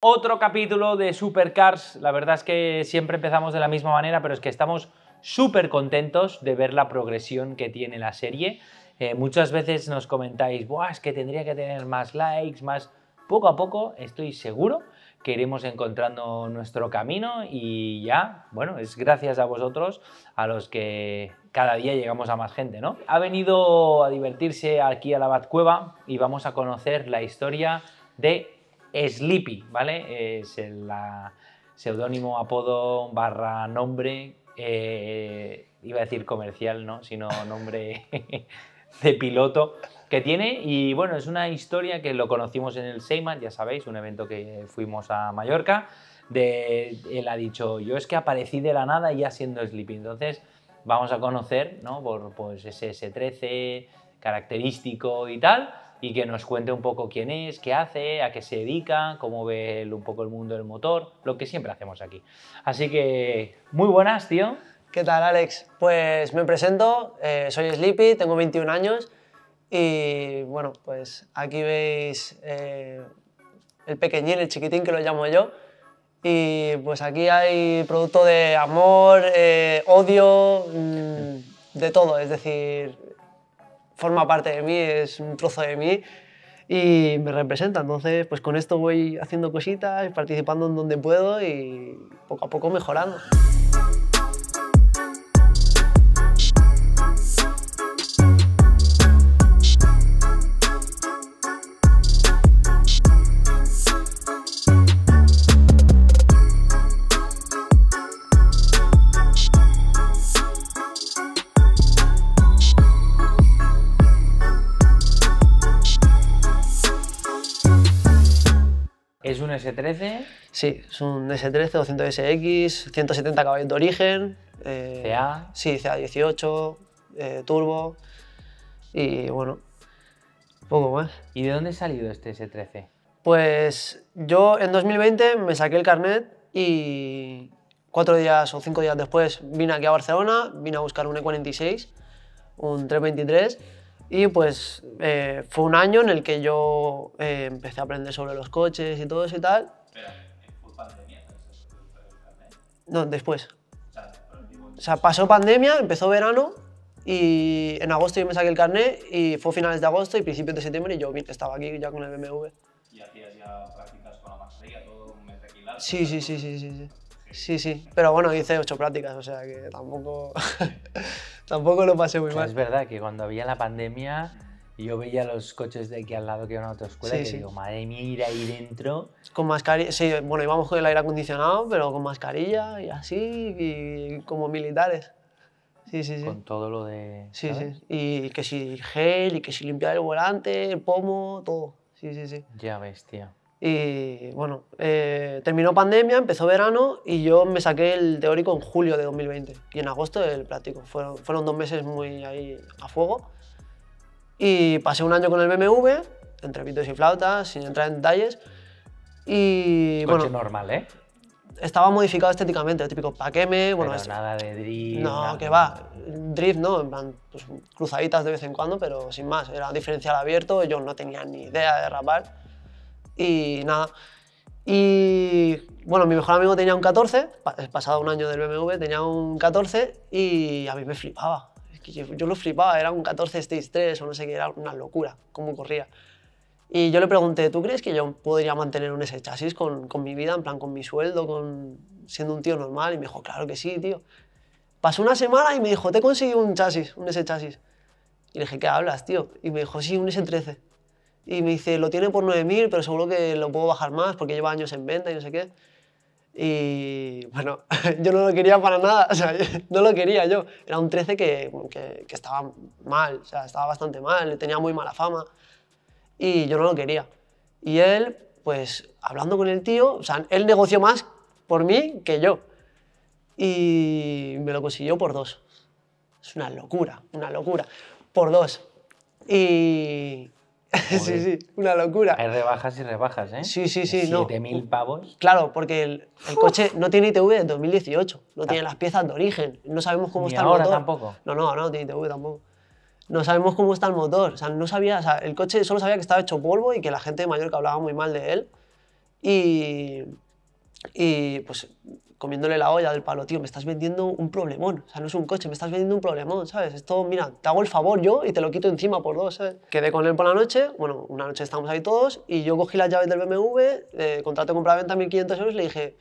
Otro capítulo de Supercars. La verdad es que siempre empezamos de la misma manera, pero es que estamos súper contentos de ver la progresión que tiene la serie. Eh, muchas veces nos comentáis, Buah, es que tendría que tener más likes, más... Poco a poco estoy seguro que iremos encontrando nuestro camino y ya, bueno, es gracias a vosotros a los que cada día llegamos a más gente, ¿no? Ha venido a divertirse aquí a la cueva y vamos a conocer la historia de Sleepy, ¿vale? Es el seudónimo, apodo, barra nombre, eh, iba a decir comercial, ¿no? Sino nombre de piloto que tiene. Y bueno, es una historia que lo conocimos en el Seiman, ya sabéis, un evento que fuimos a Mallorca. De, él ha dicho, yo es que aparecí de la nada ya siendo Sleepy. Entonces vamos a conocer, ¿no? Por pues, ese S13 característico y tal y que nos cuente un poco quién es, qué hace, a qué se dedica, cómo ve un poco el mundo del motor, lo que siempre hacemos aquí. Así que, muy buenas, tío. ¿Qué tal, Alex? Pues me presento, eh, soy Sleepy, tengo 21 años y bueno, pues aquí veis eh, el pequeñín, el chiquitín que lo llamo yo. Y pues aquí hay producto de amor, eh, odio, mm, de todo. Es decir, forma parte de mí, es un trozo de mí y me representa. Entonces, pues con esto voy haciendo cositas, participando en donde puedo y poco a poco mejorando. 13 Sí, es un S13 200SX, 170 caballos de origen. Eh, CA. Sí, 18 eh, turbo y bueno, poco más. ¿Y de dónde ha salido este S13? Pues yo en 2020 me saqué el carnet y cuatro días o cinco días después vine aquí a Barcelona, vine a buscar un E46, un 323 y pues eh, fue un año en el que yo eh, empecé a aprender sobre los coches y todo eso y tal. Pero, pandemia? No, después. O sea, pasó pandemia, empezó verano y en agosto yo me saqué el carnet y fue finales de agosto y principios de septiembre y yo estaba aquí ya con el BMW. ¿Y hacías ya prácticas con la mascarilla todo un mes de Sí, sí, sí, sí, sí, sí. Sí, sí. Pero bueno, hice ocho prácticas, o sea que tampoco... tampoco lo pasé muy mal. es verdad que cuando había la pandemia, yo veía los coches de aquí al lado que iban a otra escuela y digo, madre mía, ir ahí dentro. Con mascarilla, sí, bueno, íbamos con el aire acondicionado, pero con mascarilla y así, y como militares. Sí, sí, sí. Con todo lo de. Sí, sí. Y que si gel, y que si limpiar el volante, el pomo, todo. Sí, sí, sí. Ya ves, tío. Y bueno, eh, terminó pandemia, empezó verano y yo me saqué el teórico en julio de 2020 y en agosto el práctico. Fueron, fueron dos meses muy ahí a fuego. Y pasé un año con el BMW, entre pitos y flautas, sin entrar en detalles. Y bueno, normal, ¿eh? Estaba modificado estéticamente, el típico paqueme. Bueno, nada de drift. No, que va. Drift no, en plan, pues, cruzaditas de vez en cuando, pero sin más. Era diferencial abierto, yo no tenía ni idea de rapar y nada. Y bueno, mi mejor amigo tenía un 14, eh, pasado un año del BMW tenía un 14 y a mí me flipaba. Es que yo, lo flipaba, era un 14 Stage 3 o no sé qué, era una locura cómo corría. Y yo le pregunté, ¿tú crees que yo podría mantener un ese chasis con, con mi vida, en plan con mi sueldo, con siendo un tío normal? Y me dijo, claro que sí, tío. Pasó una semana y me dijo, te he conseguido un chasis, un S chasis. Y le dije, ¿qué hablas, tío? Y me dijo, sí, un S13. Y me dice, lo tiene por 9.000, pero seguro que lo puedo bajar más porque lleva años en venta y no sé qué. Y bueno, yo no lo quería para nada, o sea, no lo quería yo. Era un 13 que, que, que, estaba mal, o sea, estaba bastante mal, tenía muy mala fama y yo no lo quería. Y él, pues hablando con el tío, o sea, él negoció más por mí que yo. Y me lo consiguió por dos. Es una locura, una locura. Por dos. Y, sí, sí, una locura. Hay rebajas y rebajas, ¿eh? Sí, sí, sí. No. mil pavos? Claro, porque el, coche no tiene ITV desde 2018, no tiene ah. las piezas de origen, no sabemos cómo está el motor. tampoco? No, no, no tiene ITV tampoco. No sabemos cómo está el motor, o sea, no sabía, o sea, el coche solo sabía que estaba hecho polvo y que la gente de Mallorca hablaba muy mal de él. Y, y pues comiéndole la olla del palo, tío, me estás vendiendo un problemón, o sea, no es un coche, me estás vendiendo un problemón, ¿sabes? Esto, mira, te hago el favor yo y te lo quito encima por dos, ¿sabes? Quedé con él por la noche, bueno, una noche estábamos ahí todos y yo cogí las llaves del BMW, eh, contrato de compra-venta 1.500 euros y le dije,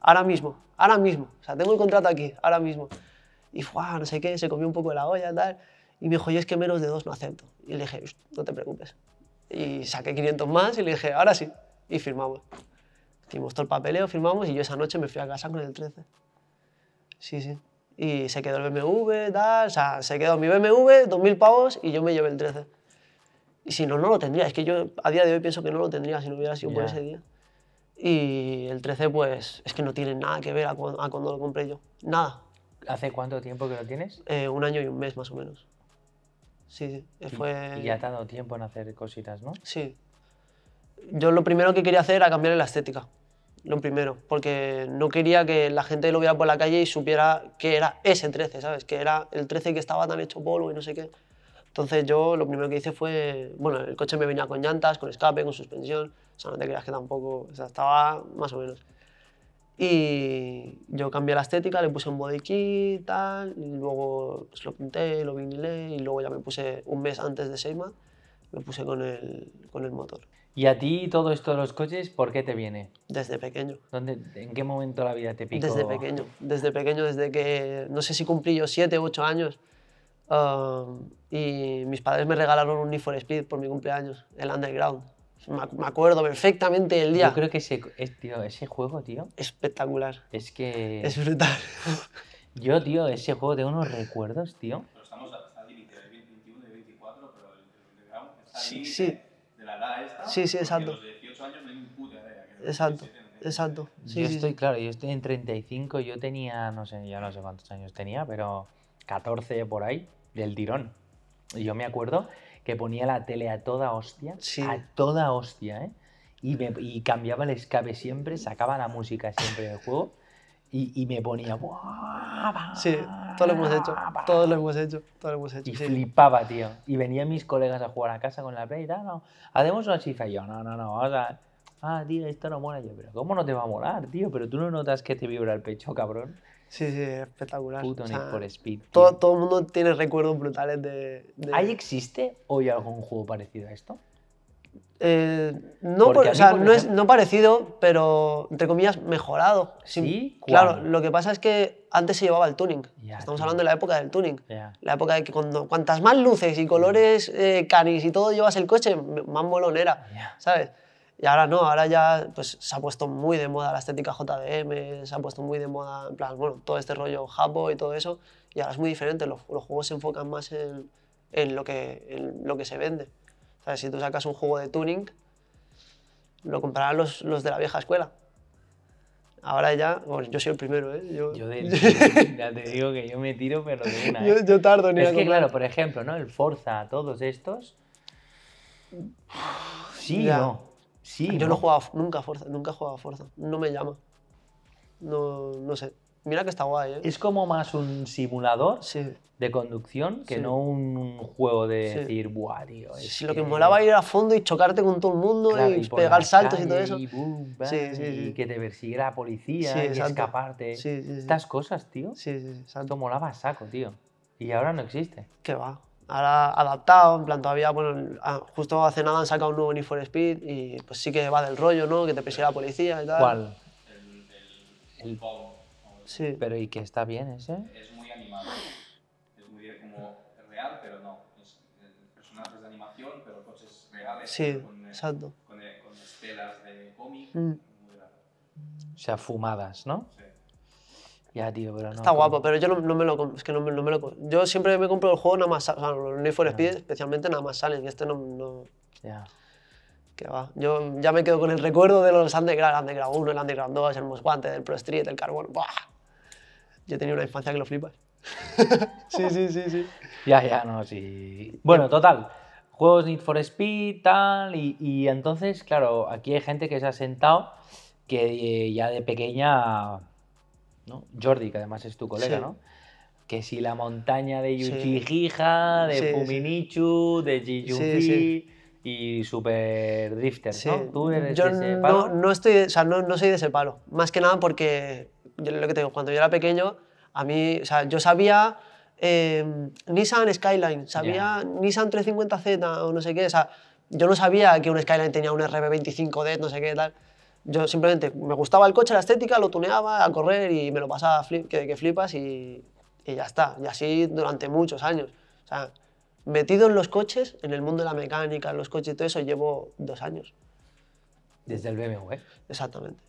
ahora mismo, ahora mismo, o sea, tengo el contrato aquí, ahora mismo. Y fue, ah, no sé qué, se comió un poco de la olla, y tal, y me dijo, y es que menos de dos no acepto. Y le dije, no te preocupes. Y saqué 500 más y le dije, ahora sí, y firmamos. Hicimos todo el papeleo, firmamos y yo esa noche me fui a casa con el 13. Sí, sí. Y se quedó el BMW, tal, o sea, se quedó mi BMW, 2.000 pavos y yo me llevé el 13. Y si no, no lo tendría. Es que yo a día de hoy pienso que no lo tendría si no hubiera sido por ese día. Y el 13, pues, es que no tiene nada que ver a, cuando lo compré yo. Nada. ¿Hace cuánto tiempo que lo tienes? Eh, un año y un mes, más o menos. Sí, sí. Eh, fue... Y ya te ha dado tiempo en hacer cositas, ¿no? Sí. Yo lo primero que quería hacer era cambiar la estética lo primero, porque no quería que la gente lo viera por la calle y supiera que era ese 13, ¿sabes? Que era el 13 que estaba tan hecho polvo y no sé qué. Entonces yo lo primero que hice fue, bueno, el coche me venía con llantas, con escape, con suspensión, o sea, no te creas que tampoco, o sea, estaba más o menos. Y yo cambié la estética, le puse un body kit y tal, y luego pues, lo pinté, lo vinilé y luego ya me puse un mes antes de Seima, me puse con el, con el motor. ¿Y a ti todo esto de los coches, por qué te viene? Desde pequeño. ¿Dónde, ¿En qué momento de la vida te picó? Desde pequeño, desde pequeño, desde que no sé si cumplí yo 7 u 8 años. Um, y mis padres me regalaron un Need for Speed por mi cumpleaños, el Underground. Me acuerdo perfectamente el día. Yo creo que ese, tío, ese juego, tío. Espectacular. Es que. Es brutal. Yo, tío, ese juego tengo unos recuerdos, tío. Pero estamos hasta límite, 21 24, pero el Underground está Sí, sí. Sí, sí, exacto. Los Exacto. Exacto. Sí, yo estoy, claro, yo estoy en 35, yo tenía, no sé, ya no sé cuántos años tenía, pero 14 por ahí, del tirón. Y yo me acuerdo que ponía la tele a toda hostia, a toda hostia, ¿eh? Y, y cambiaba el escape siempre, sacaba la música siempre del juego. Y, me ponía, ¡Buah, Sí, todo lo hemos hecho, todo lo hemos hecho, todo lo hemos hecho. Y flipaba, tío. Y venían mis colegas a jugar a casa con la Play y no, hacemos una chifa. yo, no, no, no, o Ah, tío, esto no mola. Yo, pero ¿cómo no te va a molar, tío? Pero tú no notas que te vibra el pecho, cabrón. Sí, sí, espectacular. Puto o Speed. Todo, el mundo tiene recuerdos brutales de, de... ¿Ahí existe hoy algún juego parecido a esto? Eh, no, es, no parecido, pero entre comillas mejorado. ¿Sí? Claro, lo que pasa es que antes se llevaba el tuning. Estamos hablando de la época del tuning. La época de que cuando, cuantas más luces y colores eh, canis y todo llevas el coche, más molón era, ¿sabes? Y ahora no, ahora ya pues, se ha puesto muy de moda la estética JDM, se ha puesto muy de moda, en todo este rollo Japo y todo eso. Y ahora es muy diferente, los, juegos se enfocan más en, lo, que, en lo que se vende sea, Si tú sacas un juego de tuning, lo comprarán los, los de la vieja escuela. Ahora ya, bueno, yo soy el primero, ¿eh? Yo, te digo que yo me tiro, pero de una. Yo, ¿eh? tardo en Es que, claro, por ejemplo, ¿no? El Forza, todos estos. Sí, no. Yo no, he jugado, nunca Forza, nunca he jugado Forza. No me llama. No, no sé. Mira que está guay, ¿eh? Es como más un simulador de conducción que no un juego de ir decir, buah, lo que, que, molaba ir a fondo y chocarte con todo el mundo y, pegar saltos y todo eso. Y, y que te persiguiera la policía y escaparte. Estas cosas, tío. Sí, sí, molaba a saco, tío. Y ahora no existe. Que va. Ahora adaptado, en plan todavía, bueno, ah, justo hace nada han sacado un nuevo Need for Speed y pues sí que va del rollo, ¿no? Que te persigue la policía y tal. ¿Cuál? El, Sí. Pero ¿y que está bien ese? Es muy animado. Es muy como real, pero no. Es, personajes de animación, pero coches reales. Sí, con, eh, exacto. Eh, con, estelas de cómic. Mm. O sea, fumadas, ¿no? Sí. Ya, tío, pero no. Está guapo, pero yo no, me lo. Es que no, me lo. Yo siempre me compro el juego nada más. O sea, los Need for ah. Speed, especialmente, nada más salen. Y este no. no... Ya. Que va. Yo ya me quedo con el recuerdo de los Underground, Underground 1, el Underground 2, el Mosguante, el Pro Street, el Carbón. ¡Buah! yo he tenido una infancia que lo flipas. sí, sí, sí, sí. Ya, ya, no, sí. Bueno, total. Juegos Need for Speed, tal, y, y entonces, claro, aquí hay gente que se ha sentado que eh, ya de pequeña, ¿no? Jordi, que además es tu colega, ¿no? Que si la montaña de Yuchijija, sí. de Fuminichu, sí, de Jiyuji y Super Drifter, ¿no? ¿Tú eres Yo de ese palo? No, estoy, o sea, no, no soy de ese palo. Más que nada porque yo lo que tengo, cuando yo era pequeño, a mí, o sea, yo sabía em, Nissan Skyline, sabía Nissan 350Z o no sé qué, o sea, yo no sabía que un Skyline tenía un RB25D, no sé qué, tal. Yo simplemente me gustaba el coche, la estética, lo tuneaba a correr y me lo pasaba flip, que, que, flipas y, y ya está. Y así durante muchos años. O sea, metido en los coches, en el mundo de la mecánica, en los coches y todo eso, llevo dos años. Desde el BMW. Exactamente.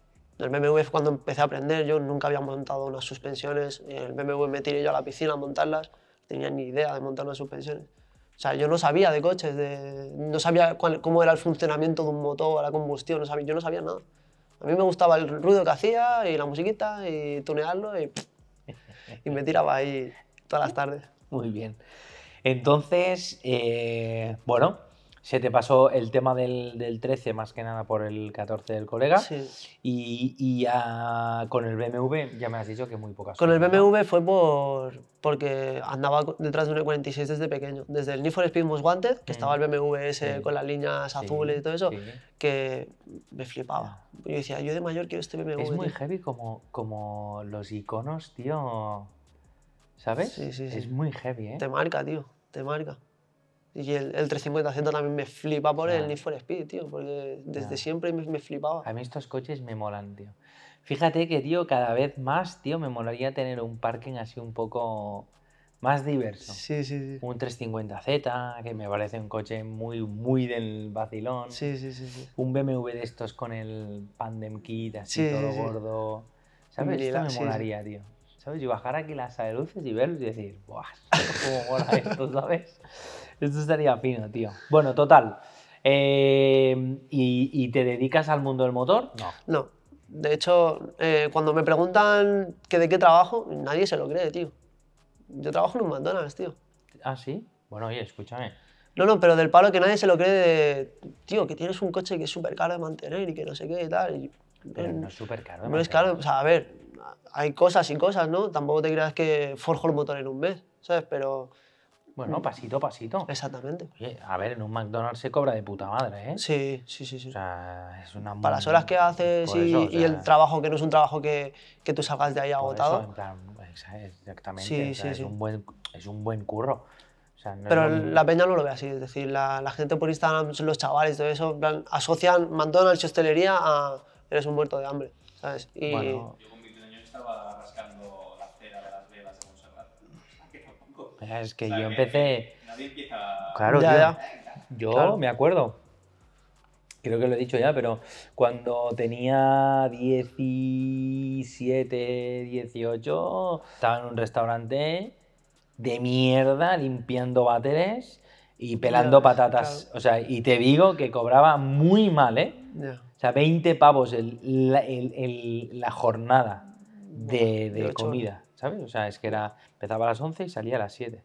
El BMW fue cuando empecé a aprender, yo nunca había montado unas suspensiones, el BMW me tiré yo a la piscina a montarlas, tenía ni idea de montar unas suspensiones. O sea, yo no sabía de coches, de, no sabía cómo era el funcionamiento de un motor, la combustión, yo no sabía nada. A mí me gustaba el ruido que hacía y la musiquita y tunearlo y, y me tiraba ahí todas las tardes. Muy bien. Entonces, eh, bueno, se te pasó el tema del, del 13 más que nada por el 14 del colega. Sí. Y, y con el BMW ya me has dicho que muy pocas. Con el BMW fue por, porque andaba detrás de un E46 desde pequeño. Desde el Need for Speed Most Wanted, que mm. estaba el BMW ese con las líneas azules y todo eso, que me flipaba. Yo decía, yo de mayor quiero este BMW. Es muy heavy como, como los iconos, tío. ¿Sabes? sí, sí. Es muy heavy, ¿eh? Te marca, tío. Te marca. Y el, 350Z también me flipa por el Need for Speed, tío, porque desde siempre me, me, flipaba. A mí estos coches me molan, tío. Fíjate que, tío, cada vez más, tío, me molaría tener un parking así un poco más diverso. Sí, sí, sí. Un 350Z, que me parece un coche muy, muy del vacilón. Sí, sí, sí. Un BMW de estos con el Pandem Kit, así todo gordo. ¿Sabes? Esto me molaría, tío. ¿Sabes? Y bajar aquí las luces y verlos y decir, ¡buah! ¿Cómo mola esto, sabes? Esto estaría fino, tío. Bueno, total. Eh, ¿y, te dedicas al mundo del motor? No. No. De hecho, eh, cuando me preguntan que de qué trabajo, nadie se lo cree, tío. Yo trabajo en un McDonald's, tío. ¿Ah, sí? Bueno, oye, escúchame. No, no, pero del palo que nadie se lo cree de, tío, que tienes un coche que es súper caro de mantener y que no sé qué y tal. pero no es súper caro. no es caro, o sea, a ver, hay cosas y cosas, ¿no? Tampoco te creas que forjo el motor en un mes, ¿sabes? Pero bueno, mm. pasito a pasito. Exactamente. a ver, en un McDonald's se cobra de puta madre, ¿eh? Sí, sí, sí. sí. O sea, es una... Para las horas que haces y, el trabajo, que no es un trabajo que, que tú salgas de ahí agotado. exactamente. es, Un buen, es un buen curro. Pero la peña no lo ve así, es decir, la, gente por Instagram, los chavales, todo eso, plan, asocian McDonald's y hostelería a eres un muerto de hambre, ¿sabes? Y... Bueno, yo con 20 años estaba es que yo empecé... Claro, yo, me acuerdo. Creo que lo he dicho ya, pero cuando tenía 17, 18, estaba en un restaurante de mierda limpiando váteres y pelando patatas. O sea, y te digo que cobraba muy mal, ¿eh? O sea, 20 pavos la, jornada de comida. ¿sabes? O sea, es que era, empezaba a las 11 y salía a las 7.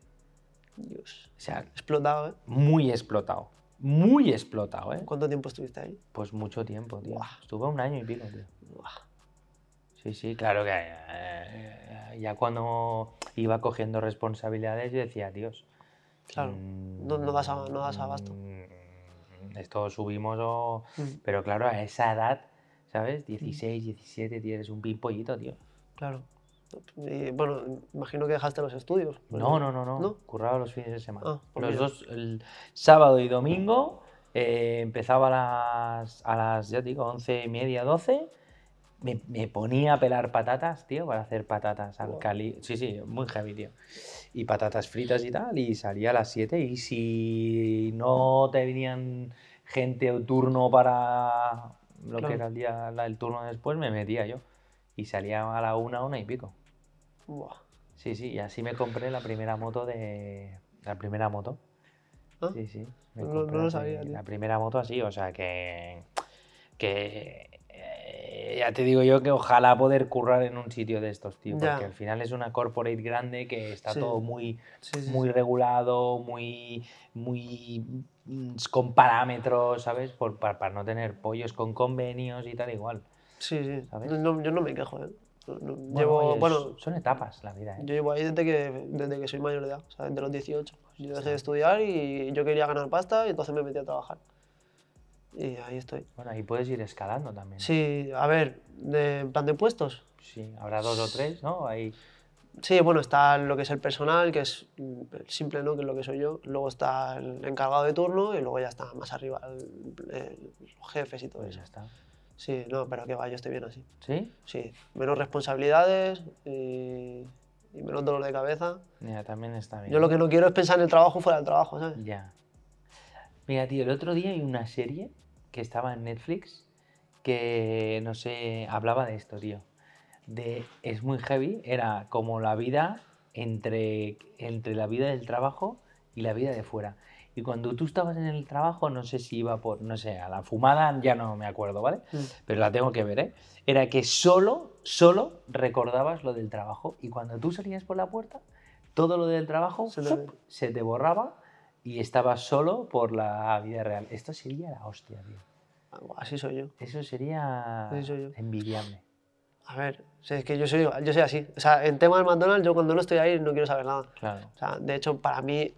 Dios. O sea, explotado, ¿eh? Muy explotado. Muy explotado, ¿eh? ¿Cuánto tiempo estuviste ahí? Pues mucho tiempo, tío. Estuve un año y pico, tío. Sí, sí, claro que eh, ya cuando iba cogiendo responsabilidades yo decía, Dios. Claro, mm, no, a, no abasto. Mm, esto subimos mm. Pero claro, a esa edad, ¿sabes? 16, 17, tienes un pimpollito, tío. Claro bueno, imagino que dejaste los estudios. No, no, no, no, no. Curraba los fines de semana. Ah, los dos, el sábado y domingo, eh, empezaba a las, a las, ya digo, once y media, doce. Me, ponía a pelar patatas, tío, para hacer patatas al cali. Sí, sí, muy heavy, tío. Y patatas fritas y tal, y salía a las 7. Y si no te venían gente o turno para lo que era el, día, el turno después, me metía yo y salía a la una, una y pico. Sí, sí, y así me compré la primera moto de. La primera moto. ¿Ah? Sí, sí. La, primera moto así, o sea que. Que. Eh, ya te digo yo que ojalá poder currar en un sitio de estos, tío. Porque al final es una corporate grande que está todo muy, muy regulado, muy. muy mm, con parámetros, ¿sabes? Por, para no tener pollos con convenios y tal, igual. Sí, sí. yo no me quejo, ¿eh? bueno, son etapas la vida. ¿eh? Yo llevo ahí desde que, desde que soy mayor de edad, o sea, desde los 18. Pues, yo dejé de estudiar y yo quería ganar pasta y entonces me metí a trabajar. Y ahí estoy. Bueno, ahí puedes ir escalando también. ¿eh? Sí, a ver, de, en plan de puestos. Sí, habrá dos o tres, ¿no? Ahí... Sí, bueno, está lo que es el personal, que es simple, ¿no? Que es lo que soy yo. Luego está el encargado de turno y luego ya está más arriba los jefes y todo pues eso. Ya está. Sí, no, pero que va, yo estoy bien así. ¿Sí? Sí, menos responsabilidades eh, y, menos dolor de cabeza. Mira, también está bien. Yo lo que no quiero es pensar en el trabajo fuera del trabajo, ¿sabes? Ya. Mira, tío, el otro día hay una serie que estaba en Netflix que, no sé, hablaba de esto, tío. De, es muy heavy, era como la vida entre, entre la vida del trabajo y la vida de fuera. Y cuando tú estabas en el trabajo, no sé si iba por, no sé, a la fumada, ya no me acuerdo, ¿vale? Mm. Pero la tengo que ver, ¿eh? Era que solo, solo recordabas lo del trabajo. Y cuando tú salías por la puerta, todo lo del trabajo se, se te borraba y estabas solo por la vida real. Esto sería la hostia, tío. Así soy yo. Eso sería Así envidiable. A ver, es que yo soy, yo soy así. O sea, en tema de McDonald's, yo cuando no estoy ahí no quiero saber nada. Claro. O sea, de hecho, para mí,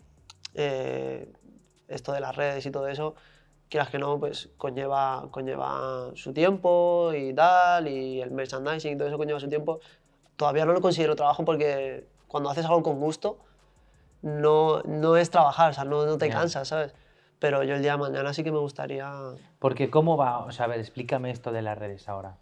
eh, esto de las redes y todo eso, quieras que no, pues conlleva, conlleva su tiempo y tal, y el merchandising y todo eso conlleva su tiempo. Todavía no lo considero trabajo porque cuando haces algo con gusto, no, no es trabajar, o sea, no, te cansas, ¿sabes? Pero yo el día de mañana sí que me gustaría... Porque ¿cómo va? O sea, a ver, explícame esto de las redes ahora.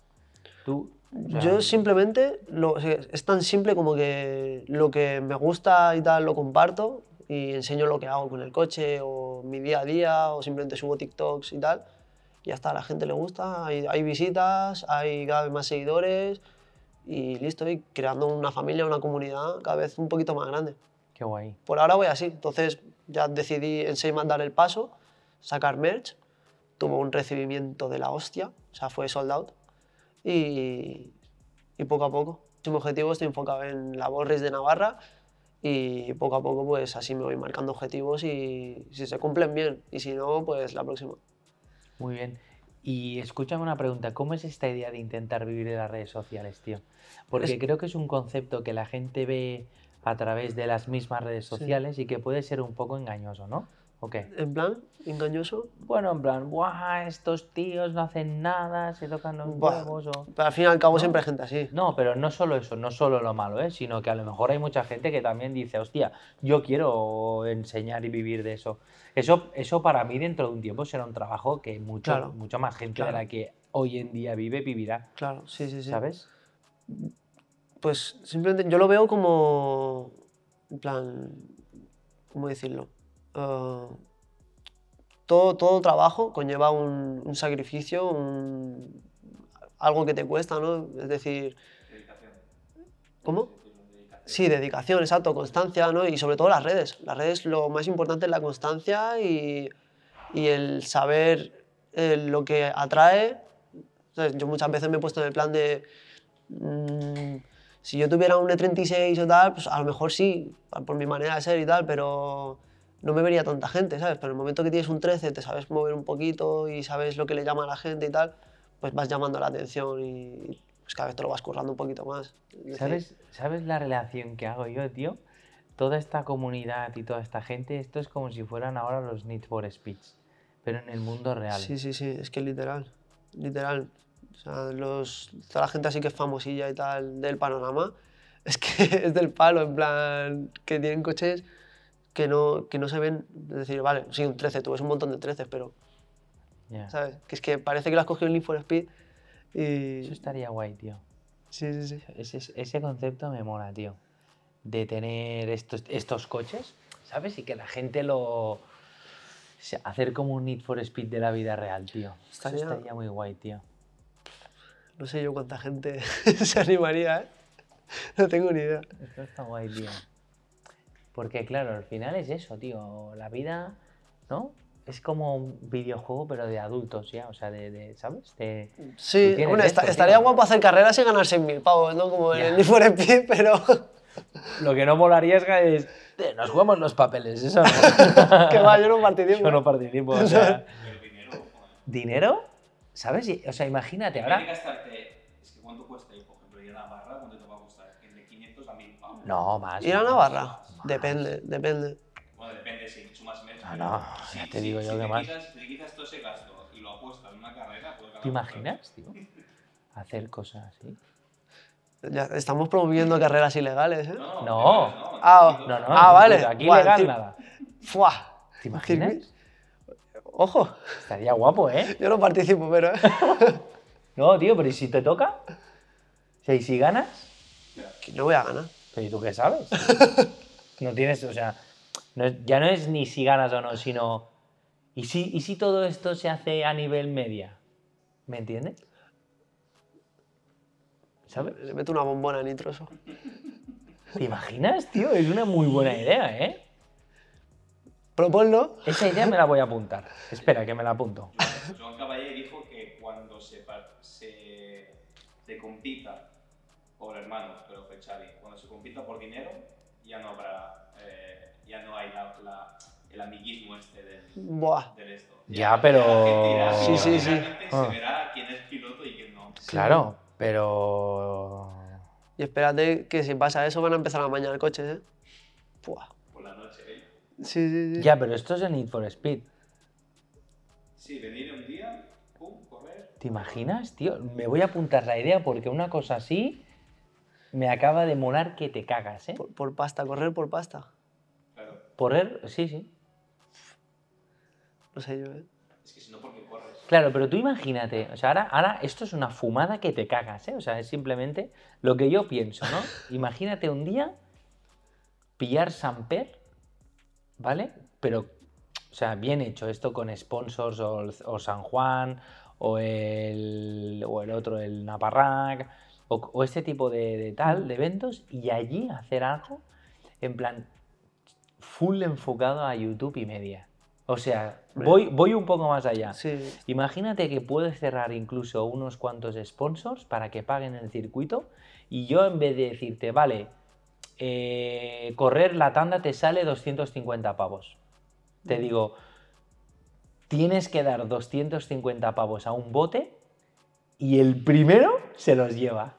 Tú, Yo simplemente, lo, es tan simple como que lo que me gusta y tal lo comparto, y enseño lo que hago con el coche o mi día a día o simplemente subo TikToks y tal. Y hasta a la gente le gusta, hay, visitas, hay cada vez más seguidores y listo, y creando una familia, una comunidad cada vez un poquito más grande. Qué guay. Por ahora voy así, entonces ya decidí en dar el paso, sacar merch, tuvo un recibimiento de la hostia, o sea, fue sold out y, y poco a poco. Mi objetivo estoy enfocado en la Borris de Navarra, y poco a poco pues así me voy marcando objetivos y si se cumplen bien y si no pues la próxima. Muy bien. Y escúchame una pregunta, ¿cómo es esta idea de intentar vivir de las redes sociales, tío? Porque creo que es un concepto que la gente ve a través de las mismas redes sociales y que puede ser un poco engañoso, ¿no? ¿En plan? ¿Engañoso? Bueno, en plan, ¡buah! Estos tíos no hacen nada, se tocan los huevos Pero al fin y al cabo siempre hay gente así. No, pero no solo eso, no solo lo malo, ¿eh? Sino que a lo mejor hay mucha gente que también dice, hostia, yo quiero enseñar y vivir de eso. Eso, eso para mí dentro de un tiempo será un trabajo que mucho, mucho más gente de la que hoy en día vive, vivirá. Claro, sí, sí, sí. ¿Sabes? Pues simplemente yo lo veo como... En plan... ¿Cómo decirlo? Eh, todo, todo trabajo conlleva un, sacrificio, algo que te cuesta, ¿no? Es decir... ¿Cómo? Sí, dedicación, exacto, constancia, ¿no? Y sobre todo las redes. Las redes, lo más importante es la constancia y, y el saber eh, lo que atrae. Yo muchas veces me he puesto en el plan de... Mm, si yo tuviera un E36 o tal, pues a lo mejor sí, por mi manera de ser y tal, pero no me vería tanta gente, ¿sabes? Pero en el momento que tienes un 13, te sabes mover un poquito y sabes lo que le llama a la gente y tal, pues vas llamando la atención y pues cada vez te lo vas currando un poquito más. ¿Sabes, ¿Sabes la relación que hago yo, tío? Toda esta comunidad y toda esta gente, esto es como si fueran ahora los Need for Speech, pero en el mundo real. Sí, sí, sí, es que literal, literal. O sea, los, toda la gente así que es famosilla y tal del panorama, es que es del palo, en plan, que tienen coches que no, que no se ven, decir, vale, sí, un 13, tú ves un montón de 13, pero... ¿Sabes? Que es que parece que lo has cogido en Need for Speed y... Eso estaría guay, tío. Sí, sí, sí. Ese, ese concepto me mola, tío. De tener estos, estos coches, ¿sabes? Y que la gente lo... hacer como un Need for Speed de la vida real, tío. Estaría, Eso estaría muy guay, tío. No sé yo cuánta gente se animaría, ¿eh? No tengo ni idea. Esto está guay, tío. Porque claro, al final es eso, tío. La vida, ¿no? Es como un videojuego, pero de adultos ya, o sea, de, de ¿sabes? De, sí, estaría guapo hacer carreras y ganar 6.000 pavos, ¿no? Como en el for Speed, pero... Lo que no molaría es que eh, nos juguemos los papeles, eso no. que va, yo no participo. Yo no participo, o sea... dinero? ¿Sabes? O sea, imagínate ahora... Gastarte... Es que ¿cuánto cuesta? por ejemplo, ir a Navarra, ¿cuánto te va a costar? ¿De 500 a 1.000 pavos. No, más. ¿Ir a barra? Depende, depende. Bueno, depende, si sumas menos. Ah, no, ya te digo yo que más. te y lo en una carrera, ¿Te imaginas, tío? Hacer cosas así. Ya, estamos promoviendo carreras ilegales, ¿eh? No. Ah, no, no, ah vale. Aquí legal nada. Fuah. ¿Te imaginas? Ojo. Estaría guapo, ¿eh? Yo no participo, pero. no, tío, pero ¿y si te toca? ¿y si ganas? no voy a ganar. Pero ¿y tú qué sabes? No tienes, o sea, ya no es ni si ganas o no, sino ¿y si, si todo esto se hace a nivel media? ¿Me entiendes? ¿Sabes? Le meto una bombona nitroso. ¿Te imaginas, tío? Es una muy buena idea, ¿eh? Proponlo. Esa idea me la voy a apuntar. Espera, que me la apunto. Joan Caballé dijo que cuando se, compita, por hermano, pero fue cuando se compita por dinero, ya no habrá, eh, ya no hay el amiguismo este del, del esto. Ya, pero... sí, sí, sí. Ah. piloto y no. Claro, pero... Y espérate que si pasa eso van a empezar a mañana el coche, ¿eh? Buah. Por la noche, ¿eh? Sí, sí, sí. Ya, pero esto es en Need for Speed. Sí, venir un día, pum, correr... ¿Te imaginas, tío? Me voy a apuntar la idea porque una cosa así me acaba de molar que te cagas, ¿eh? Por, pasta, correr por pasta. Claro. Correr, sí, sí. No sé yo, ¿eh? Es que si no, ¿por qué corres? Claro, pero tú imagínate, o sea, ahora, ahora esto es una fumada que te cagas, ¿eh? O sea, es simplemente lo que yo pienso, ¿no? imagínate un día pillar Samper, ¿vale? Pero, o sea, bien hecho esto con sponsors o, San Juan o el, o el otro, el Naparrack o, este tipo de, tal, de eventos, y allí hacer algo en plan full enfocado a YouTube y media. O sea, voy, voy un poco más allá. Imagínate que puedes cerrar incluso unos cuantos sponsors para que paguen el circuito y yo en vez de decirte, vale, eh, correr la tanda te sale 250 pavos. Te digo, tienes que dar 250 pavos a un bote y el primero se los lleva.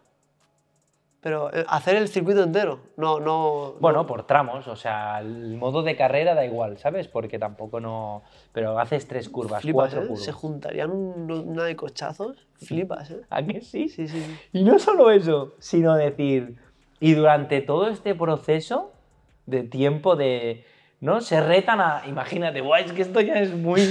Pero eh, hacer el circuito entero, no, no... Bueno, por tramos, o sea, el modo de carrera da igual, ¿sabes? Porque tampoco no... Pero haces tres curvas, cuatro ¿eh? curvas. Se juntarían una de cochazos, flipas, ¿eh? ¿A sí? Sí, sí, Y no solo eso, sino decir... Y durante todo este proceso de tiempo de... ¿no? Se retan a. Imagínate, guay, es que esto ya es muy.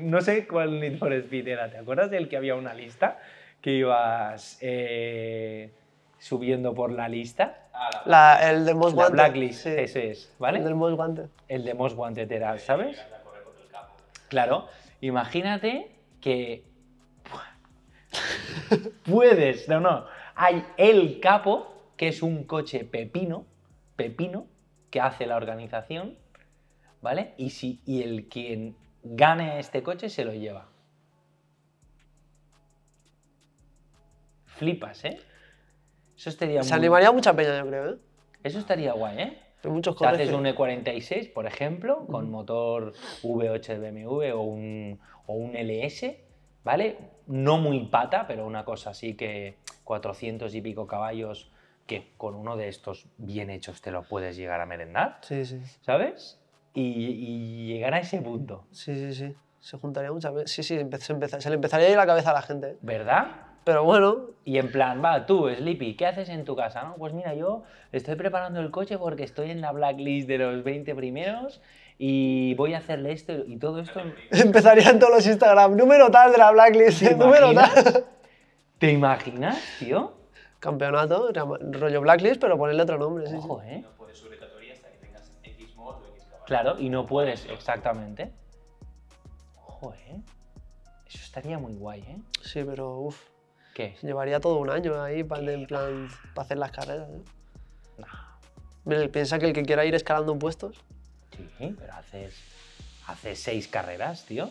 No sé cuál Need for Speed era. ¿Te acuerdas del que había una lista que ibas. Eh, subiendo por la lista. Ah. el de Most es, ¿vale? El de Most El de Most ¿sabes? Claro, imagínate que puedes, no, no, hay el capo, que es un coche pepino, pepino, que hace la organización, ¿vale? Y, si, y el quien gane este coche se lo lleva. Flipas, ¿eh? Eso estaría Se animaría mucha peña, yo creo, ¿eh? Eso estaría guay, ¿eh? muchos coches. haces un E46, por ejemplo, con motor V8 BMW o un, o un LS, ¿vale? No muy pata, pero una cosa así que 400 y pico caballos que con uno de estos bien hechos te lo puedes llegar a merendar. Sí, sí. ¿Sabes? Y, llegar a ese punto. Sí, sí, sí. Se juntaría muchas veces. Sí, sí, se, le empezaría a ir la cabeza a la gente. ¿eh? ¿Verdad? Pero bueno, y en plan, va, tú, Sleepy, ¿qué haces en tu casa? No? Pues mira, yo estoy preparando el coche porque estoy en la blacklist de los 20 primeros y voy a hacerle esto y todo esto. Empezaría en todos los Instagram, número tal de la blacklist, número tal. ¿Te imaginas, tío? Campeonato, rollo blacklist, pero ponerle otro nombre. sí, Ojo, ¿eh? No puedes hasta que tengas X mod X Claro, y no puedes, exactamente. Ojo, ¿eh? Eso estaría muy guay, ¿eh? Sí, pero uff. ¿Qué? Llevaría todo un año ahí para, en plan, para hacer las carreras. ¿eh? No. Piensa que el que quiera ir escalando puestos. Sí, pero haces, haces seis carreras, tío.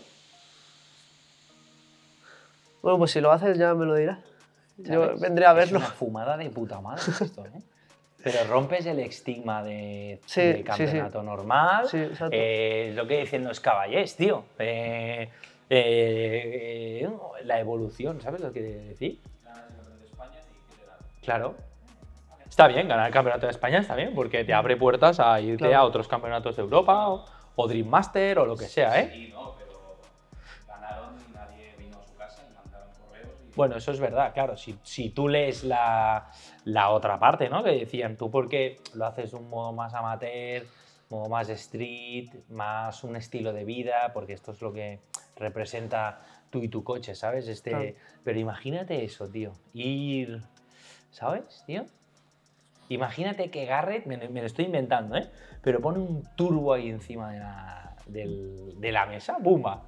Bueno, pues si lo haces ya me lo dirás. Yo vendré a verlo. Es una fumada de puta madre esto, ¿eh? Pero rompes el estigma de, del campeonato sí, sí. normal. Eh, lo que dicen los caballés, tío. Eh, eh, eh, la evolución, ¿sabes lo que decir? Claro. Está bien, ganar el campeonato de España está bien, porque te mm. abre puertas a irte a otros campeonatos de Europa o, Dream Master o lo que sea, ¿eh? Sí, no, pero ganaron y nadie vino a su casa y mandaron correos. Bueno, eso es verdad, claro. Si, tú lees la, la, otra parte, ¿no? Que decían, tú porque lo haces un modo más amateur, modo más street, más un estilo de vida, porque esto es lo que representa tú y tu coche, ¿sabes? Este, Pero imagínate eso, tío. Ir, ¿sabes, tío? Imagínate que Garrett, me, lo estoy inventando, ¿eh? Pero pone un turbo ahí encima de la, mesa, ¡bumba!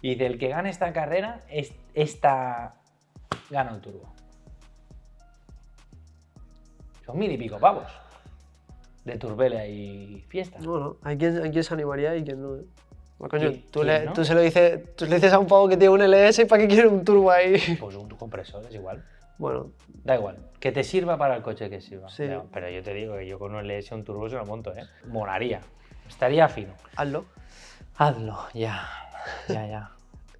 Y del que gane esta carrera, es, esta gana el turbo. Son mil y pico pavos de turbela y fiestas. Bueno, hay hay quien se animaría y quien no. ¿eh? tú, le, se lo dices, tú le dices a un pavo que tiene un LS y para qué quiere un turbo ahí. Pues un compresor, es igual. Bueno. Da igual, que te sirva para el coche que sirva. Pero, yo te digo que yo con un LS un turbo se lo monto, ¿eh? Moraría. Estaría fino. Hazlo. Hazlo, ya. Ya, ya.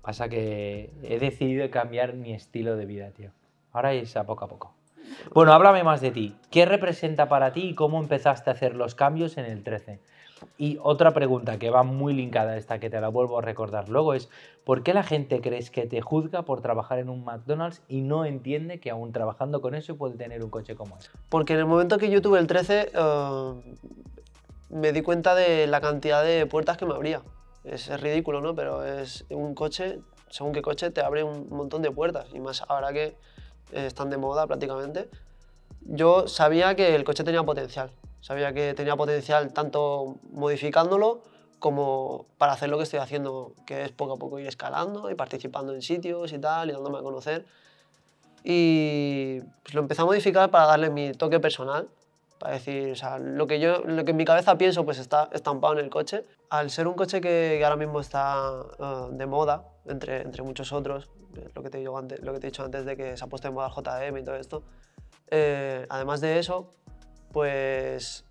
Pasa que he decidido cambiar mi estilo de vida, tío. Ahora es a poco a poco. Bueno, háblame más de ti. ¿Qué representa para ti y cómo empezaste a hacer los cambios en el 13? Y otra pregunta que va muy linkada a esta, que te la vuelvo a recordar luego, es ¿por qué la gente crees que te juzga por trabajar en un McDonald's y no entiende que aún trabajando con eso puede tener un coche como ese? Porque en el momento que yo tuve el 13 eh, me di cuenta de la cantidad de puertas que me abría. Es, es ridículo, ¿no? Pero es un coche, según qué coche, te abre un montón de puertas. Y más ahora que eh, están de moda prácticamente. Yo sabía que el coche tenía potencial Sabía que tenía potencial tanto modificándolo como para hacer lo que estoy haciendo, que es poco a poco ir escalando y participando en sitios y tal, y dándome a conocer. Y pues lo empecé a modificar para darle mi toque personal, para decir, o sea, lo que, yo, lo que en mi cabeza pienso pues está estampado en el coche. Al ser un coche que, ahora mismo está eh, de moda, entre, entre muchos otros, eh, lo que, te antes, lo que he dicho antes de que se ha puesto de moda el JM y todo esto, eh, además de eso, pues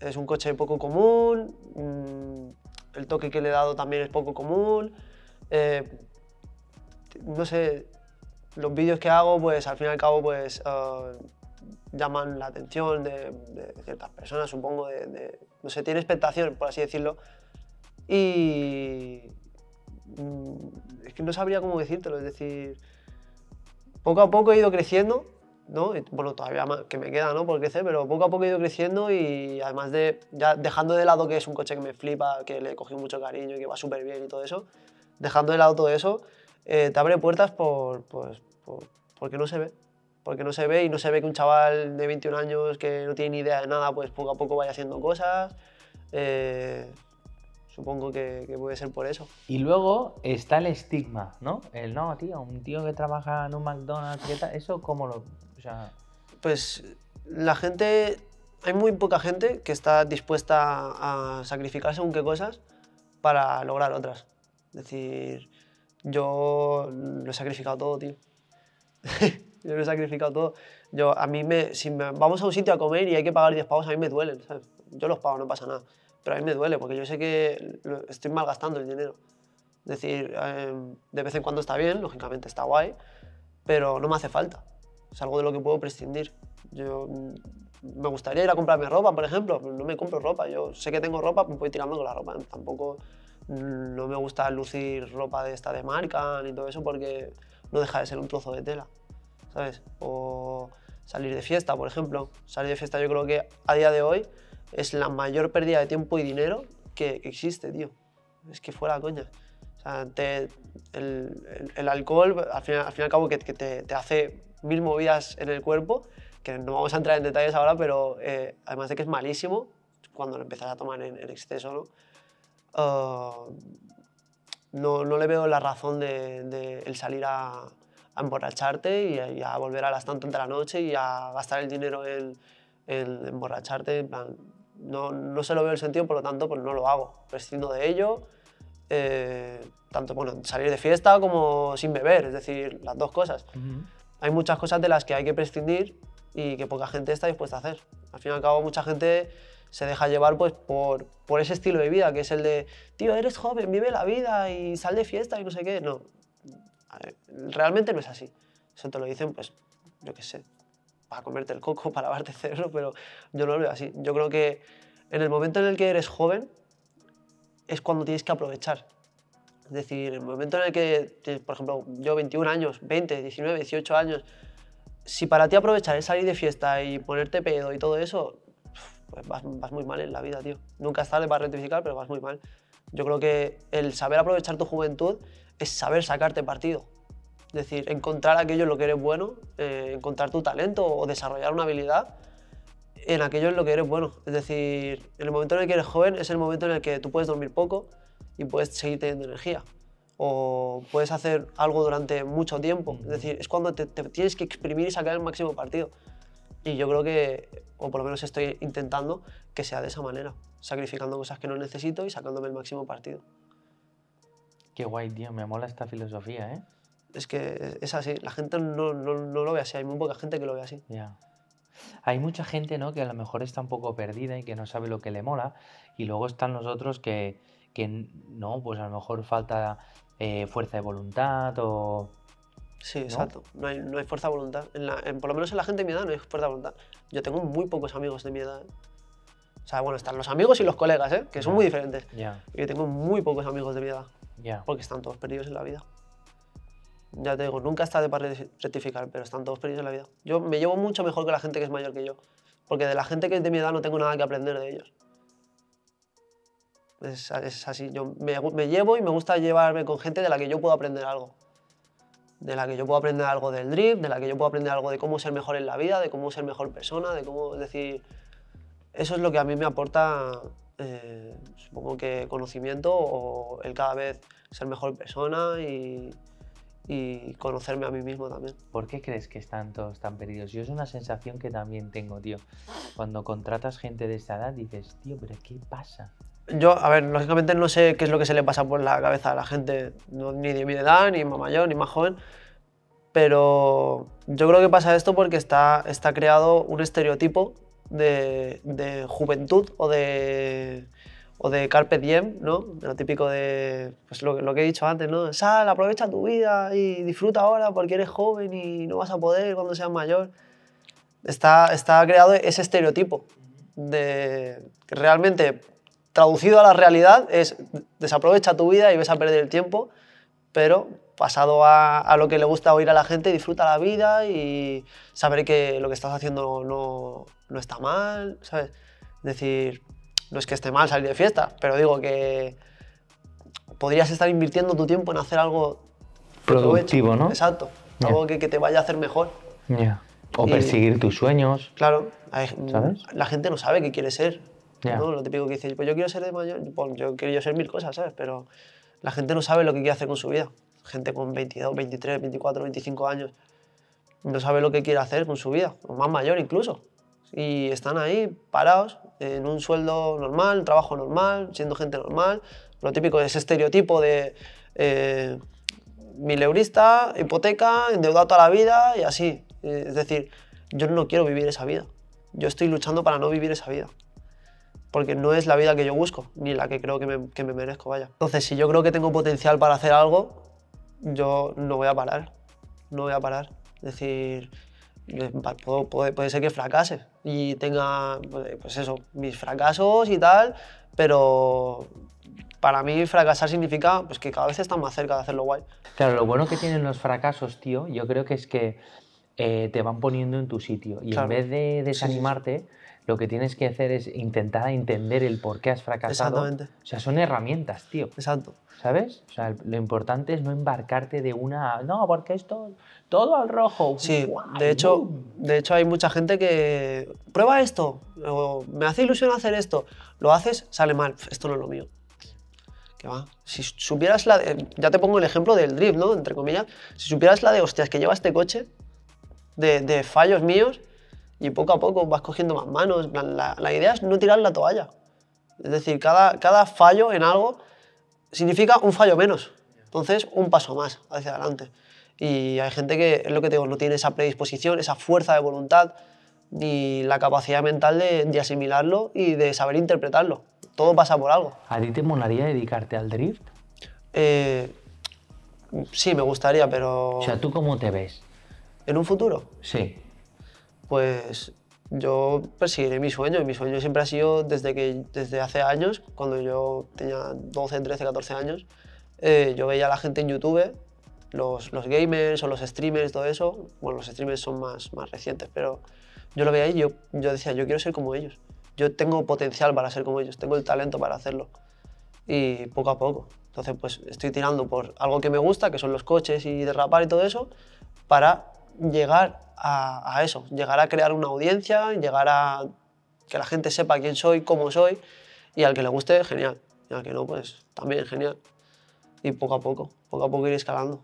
es un coche poco común, mm, el toque que le he dado también es poco común, eh, no sé, los vídeos que hago, pues al fin y al cabo, pues eh, llaman la atención de, ciertas personas, supongo, de, no sé, tiene expectación, por así decirlo, y mm, es que no sabría cómo decírtelo, es decir, poco a poco he ido creciendo bueno, todavía que me queda, ¿no? Por crecer, pero poco a poco he ido creciendo y además de, ya dejando de lado que es un coche que me flipa, que le he cogido mucho cariño y que va súper bien y todo eso, dejando de lado todo eso, eh, te abre puertas por, pues, porque no se ve. Porque no se ve y no se ve que un chaval de 21 años que no tiene ni idea de nada, pues poco a poco vaya haciendo cosas. Eh, supongo que, que, puede ser por eso. Y luego está el estigma, ¿no? El no, tío, un tío que trabaja en un McDonald's, ¿qué tal? ¿Eso cómo lo, pues la gente, hay muy poca gente que está dispuesta a sacrificarse aunque cosas para lograr otras. Es decir, yo lo he sacrificado todo, tío. yo lo he sacrificado todo. Yo, a mí me, si vamos a un sitio a comer y hay que pagar 10 pavos, a mí me duelen, ¿sabes? Yo los pago, no pasa nada. Pero a mí me duele porque yo sé que estoy malgastando el dinero. Es decir, eh, de vez en cuando está bien, lógicamente está guay, pero no me hace falta es algo de lo que puedo prescindir. Yo mm, me gustaría ir a comprarme ropa, por ejemplo, no me compro ropa. Yo sé que tengo ropa, pues voy tirando con la ropa. Tampoco mm, no me gusta lucir ropa de esta de marca ni todo eso porque no deja de ser un trozo de tela, ¿sabes? O salir de fiesta, por ejemplo. Salir de fiesta yo creo que a día de hoy es la mayor pérdida de tiempo y dinero que existe, tío. Es que fuera coña. O sea, el, alcohol, al fin, y al cabo, que, te, te hace mil movidas en el cuerpo, que no vamos a entrar en detalles ahora, pero eh, además de que es malísimo cuando lo empezás a tomar en, exceso, ¿no? Ah, ¿no? no, le veo la razón de, el salir a, emborracharte y a, volver a las tantas de la noche y a gastar el dinero en, emborracharte. no, no, se lo veo el sentido, por lo tanto, pues no lo hago. Prescindo de ello, eh, tanto bueno, salir de fiesta como sin beber, es decir, las dos cosas hay muchas cosas de las que hay que prescindir y que poca gente está dispuesta a hacer. Al fin y al cabo, mucha gente se deja llevar pues, por, por ese estilo de vida, que es el de, tío, eres joven, vive la vida y sal de fiesta y no sé qué. No, realmente no es así. Eso te lo dicen, pues, yo qué sé, para comerte el coco, para lavarte el cerebro, pero yo no lo veo así. Yo creo que en el momento en el que eres joven es cuando tienes que aprovechar es decir, el momento en el que, por ejemplo, yo 21 años, 20, 19, 18 años, si para ti aprovechar es salir de fiesta y ponerte pedo y todo eso, pues vas, vas muy mal en la vida, tío. Nunca es tarde para rectificar, pero vas muy mal. Yo creo que el saber aprovechar tu juventud es saber sacarte partido. Es decir, encontrar aquello en lo que eres bueno, eh, encontrar tu talento o desarrollar una habilidad en aquello en lo que eres bueno. Es decir, en el momento en el que eres joven es el momento en el que tú puedes dormir poco, y puedes seguir teniendo energía. O puedes hacer algo durante mucho tiempo. Es decir, es cuando te, tienes que exprimir y sacar el máximo partido. Y yo creo que, o por lo menos estoy intentando, que sea de esa manera, sacrificando cosas que no necesito y sacándome el máximo partido. Qué guay, tío, me mola esta filosofía, ¿eh? Es que es así, la gente no, lo ve así, hay muy poca gente que lo ve así. Ya. Hay mucha gente, ¿no?, que a lo mejor está un poco perdida y que no sabe lo que le mola, y luego están los otros que, que no, pues a lo mejor falta eh, fuerza de voluntad o... Sí, exacto. No hay, fuerza de voluntad. por lo menos en la gente de mi edad no hay fuerza de voluntad. Yo tengo muy pocos amigos de mi edad. ¿eh? O sea, bueno, están los amigos y los colegas, ¿eh? que son muy diferentes. Yo tengo muy pocos amigos de mi edad. Porque están todos perdidos en la vida. Ya te digo, nunca está de para rectificar, pero están todos perdidos en la vida. Yo me llevo mucho mejor que la gente que es mayor que yo. Porque de la gente que es de mi edad no tengo nada que aprender de ellos. Es, así, yo me, llevo y me gusta llevarme con gente de la que yo puedo aprender algo. De la que yo puedo aprender algo del drift, de la que yo puedo aprender algo de cómo ser mejor en la vida, de cómo ser mejor persona, de cómo decir... Eso es lo que a mí me aporta, eh, supongo que conocimiento o el cada vez ser mejor persona y, y conocerme a mí mismo también. ¿Por qué crees que están todos tan perdidos? Yo es una sensación que también tengo, tío. Cuando contratas gente de esa edad dices, tío, pero ¿qué pasa? yo, a ver, lógicamente no sé qué es lo que se le pasa por la cabeza a la gente, ni de mi edad, ni más mayor, ni más joven, pero yo creo que pasa esto porque está, está creado un estereotipo de, juventud o de, o de carpe diem, ¿no? Lo típico de pues lo, que he dicho antes, ¿no? Sal, aprovecha tu vida y disfruta ahora porque eres joven y no vas a poder cuando seas mayor. Está, está creado ese estereotipo de que realmente traducido a la realidad es desaprovecha tu vida y ves a perder el tiempo, pero pasado a, lo que le gusta oír a la gente, disfruta la vida y saber que lo que estás haciendo no, no, está mal, ¿sabes? Es decir, no es que esté mal salir de fiesta, pero digo que podrías estar invirtiendo tu tiempo en hacer algo productivo, ¿no? Exacto, algo que, que, te vaya a hacer mejor. O perseguir tus sueños. Claro, la gente no sabe qué quiere ser. ¿no? Lo típico que dices, pues yo quiero ser de mayor, pues yo quiero ser mil cosas, ¿sabes? Pero la gente no sabe lo que quiere hacer con su vida. Gente con 22, 23, 24, 25 años no sabe lo que quiere hacer con su vida, más mayor incluso. Y están ahí parados en un sueldo normal, trabajo normal, siendo gente normal. Lo típico es ese estereotipo de eh, mileurista, hipoteca, endeudado toda la vida y así. Es decir, yo no quiero vivir esa vida. Yo estoy luchando para no vivir esa vida porque no es la vida que yo busco, ni la que creo que me, merezco, vaya. Entonces, si yo creo que tengo potencial para hacer algo, yo no voy a parar, no voy a parar. Es decir, puede, ser que fracase y tenga, pues, pues eso, mis fracasos y tal, pero para mí fracasar significa pues, que cada vez están más cerca de hacerlo guay. Claro, lo bueno que tienen los fracasos, tío, yo creo que es que eh, te van poniendo en tu sitio y en vez de desanimarte lo que tienes que hacer es intentar entender el por qué has fracasado. Exactamente. O sea, son herramientas, tío. Exacto. ¿Sabes? O sea, lo importante es no embarcarte de una... No, porque esto... Todo al rojo. Sí, de, hecho, de hecho hay mucha gente que... Prueba esto. me hace ilusión hacer esto. Lo haces, sale mal. Esto no es lo mío. ¿Qué va? Si supieras la Ya te pongo el ejemplo del drift, ¿no? Entre comillas. Si supieras la de hostias que lleva este coche, de fallos míos, y poco a poco vas cogiendo más manos. la, idea es no tirar la toalla. Es decir, cada, cada fallo en algo significa un fallo menos. Entonces, un paso más hacia adelante. Y hay gente que, lo que no tiene esa predisposición, esa fuerza de voluntad ni la capacidad mental de, asimilarlo y de saber interpretarlo. Todo pasa por algo. ¿A ti te molaría dedicarte al drift? Eh, sí, me gustaría, pero... O sea, ¿tú cómo te ves? ¿En un futuro? Sí pues yo perseguiré mi sueño. Y mi sueño siempre ha sido desde, que, desde hace años, cuando yo tenía 12, 13, 14 años, eh, yo veía a la gente en YouTube, los, gamers o los streamers, todo eso. Bueno, los streamers son más, más recientes, pero yo lo veía y yo, yo decía, yo quiero ser como ellos. Yo tengo potencial para ser como ellos, tengo el talento para hacerlo. Y poco a poco. Entonces, pues estoy tirando por algo que me gusta, que son los coches y derrapar y todo eso, para llegar a, eso, llegar a crear una audiencia, llegar a que la gente sepa quién soy, cómo soy, y al que le guste, genial. Y al que no, pues también genial. Y poco a poco, poco a poco ir escalando.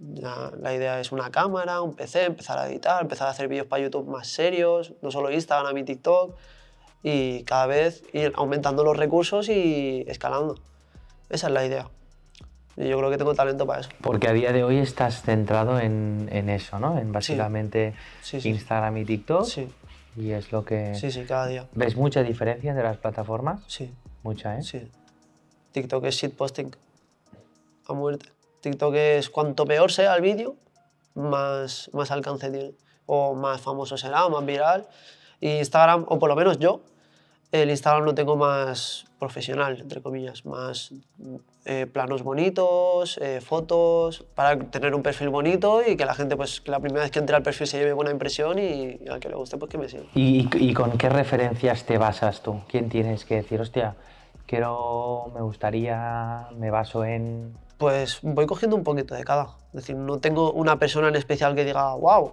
La, la, idea es una cámara, un PC, empezar a editar, empezar a hacer vídeos para YouTube más serios, no solo Instagram y TikTok, y cada vez ir aumentando los recursos y escalando. Esa es la idea. Y yo creo que tengo talento para eso. Porque a día de hoy estás centrado en, en eso, ¿no? En básicamente Instagram y TikTok. Sí. Y es lo que... Sí, sí, cada día. ¿Ves mucha diferencia entre las plataformas? Sí. Mucha, ¿eh? Sí. TikTok es shitposting a muerte. TikTok es cuanto peor sea el vídeo, más, más alcance tiene. O más famoso será, o más viral. Y Instagram, o por lo menos yo, el Instagram lo tengo más profesional, entre comillas, más eh, planos bonitos, eh, fotos, para tener un perfil bonito y que la gente, pues, la primera vez que entre al perfil se lleve buena impresión y, al que le guste, pues que me siga. ¿Y, con qué referencias te basas tú? ¿Quién tienes que decir, hostia, quiero, me gustaría, me baso en...? Pues voy cogiendo un poquito de cada. Es decir, no tengo una persona en especial que diga, wow,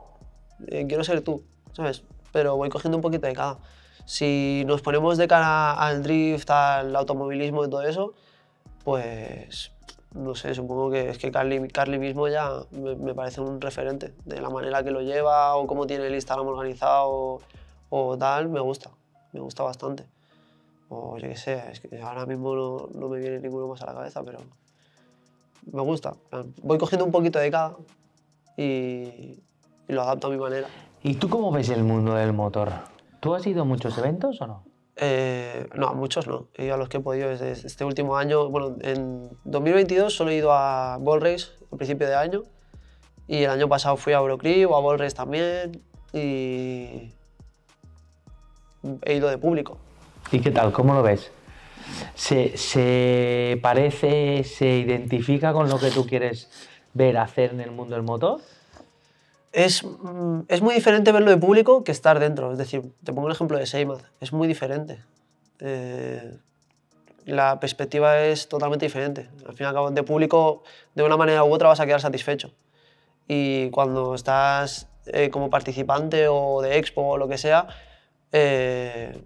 eh, quiero ser tú, ¿sabes? Pero voy cogiendo un poquito de cada si nos ponemos de cara al drift, al automovilismo y todo eso, pues no sé, supongo que es que Carly, mismo ya me, parece un referente de la manera que lo lleva o cómo tiene el Instagram organizado o, tal, me gusta, me gusta bastante. O yo qué sé, es que ahora mismo no, no, me viene ninguno más a la cabeza, pero me gusta. Voy cogiendo un poquito de cada y lo adapto a mi manera. ¿Y tú cómo ves el mundo del motor? ¿Tú has ido a muchos eventos o no? Eh, no, a muchos no. He a los que he podido desde este último año. Bueno, en 2022 solo he ido a Ball Race al principio de año. Y el año pasado fui a Eurocrib o a Ball Race también. Y he ido de público. ¿Y qué tal? ¿Cómo lo ves? ¿Se, se parece, se identifica con lo que tú quieres ver hacer en el mundo del motor? es, mm, es, muy diferente verlo de público que estar dentro. Es decir, te pongo el ejemplo de Seymath, es muy diferente. Eh, la perspectiva es totalmente diferente. Al fin y al cabo, de público, de una manera u otra vas a quedar satisfecho. Y cuando estás eh, como participante o de expo o lo que sea, eh,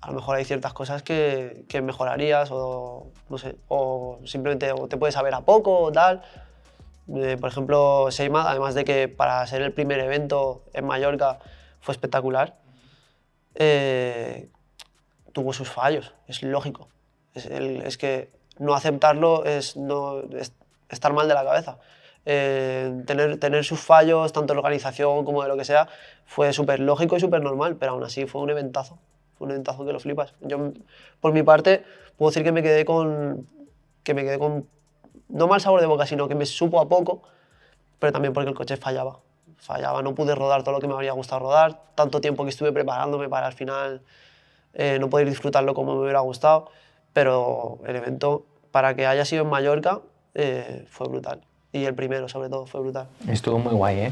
a lo mejor hay ciertas cosas que, que mejorarías o, no sé, o simplemente te puedes saber a poco o tal. Eh, por ejemplo, Seima, además de que para ser el primer evento en Mallorca fue espectacular, eh, tuvo sus fallos, es lógico. Es, que no aceptarlo es, no, estar mal de la cabeza. Eh, tener, tener sus fallos, tanto de organización como de lo que sea, fue súper lógico y súper normal, pero aún así fue un eventazo, fue un eventazo que lo flipas. Yo, por mi parte, puedo decir que me quedé con, que me quedé con no mal sabor de boca, sino que me supo a poco, pero también porque el coche fallaba. Fallaba, no pude rodar todo lo que me habría gustado rodar, tanto tiempo que estuve preparándome para al final eh, no poder disfrutarlo como me hubiera gustado, pero el evento, para que haya sido en Mallorca, eh, fue brutal y el primero sobre todo fue brutal. Estuvo muy guay, ¿eh?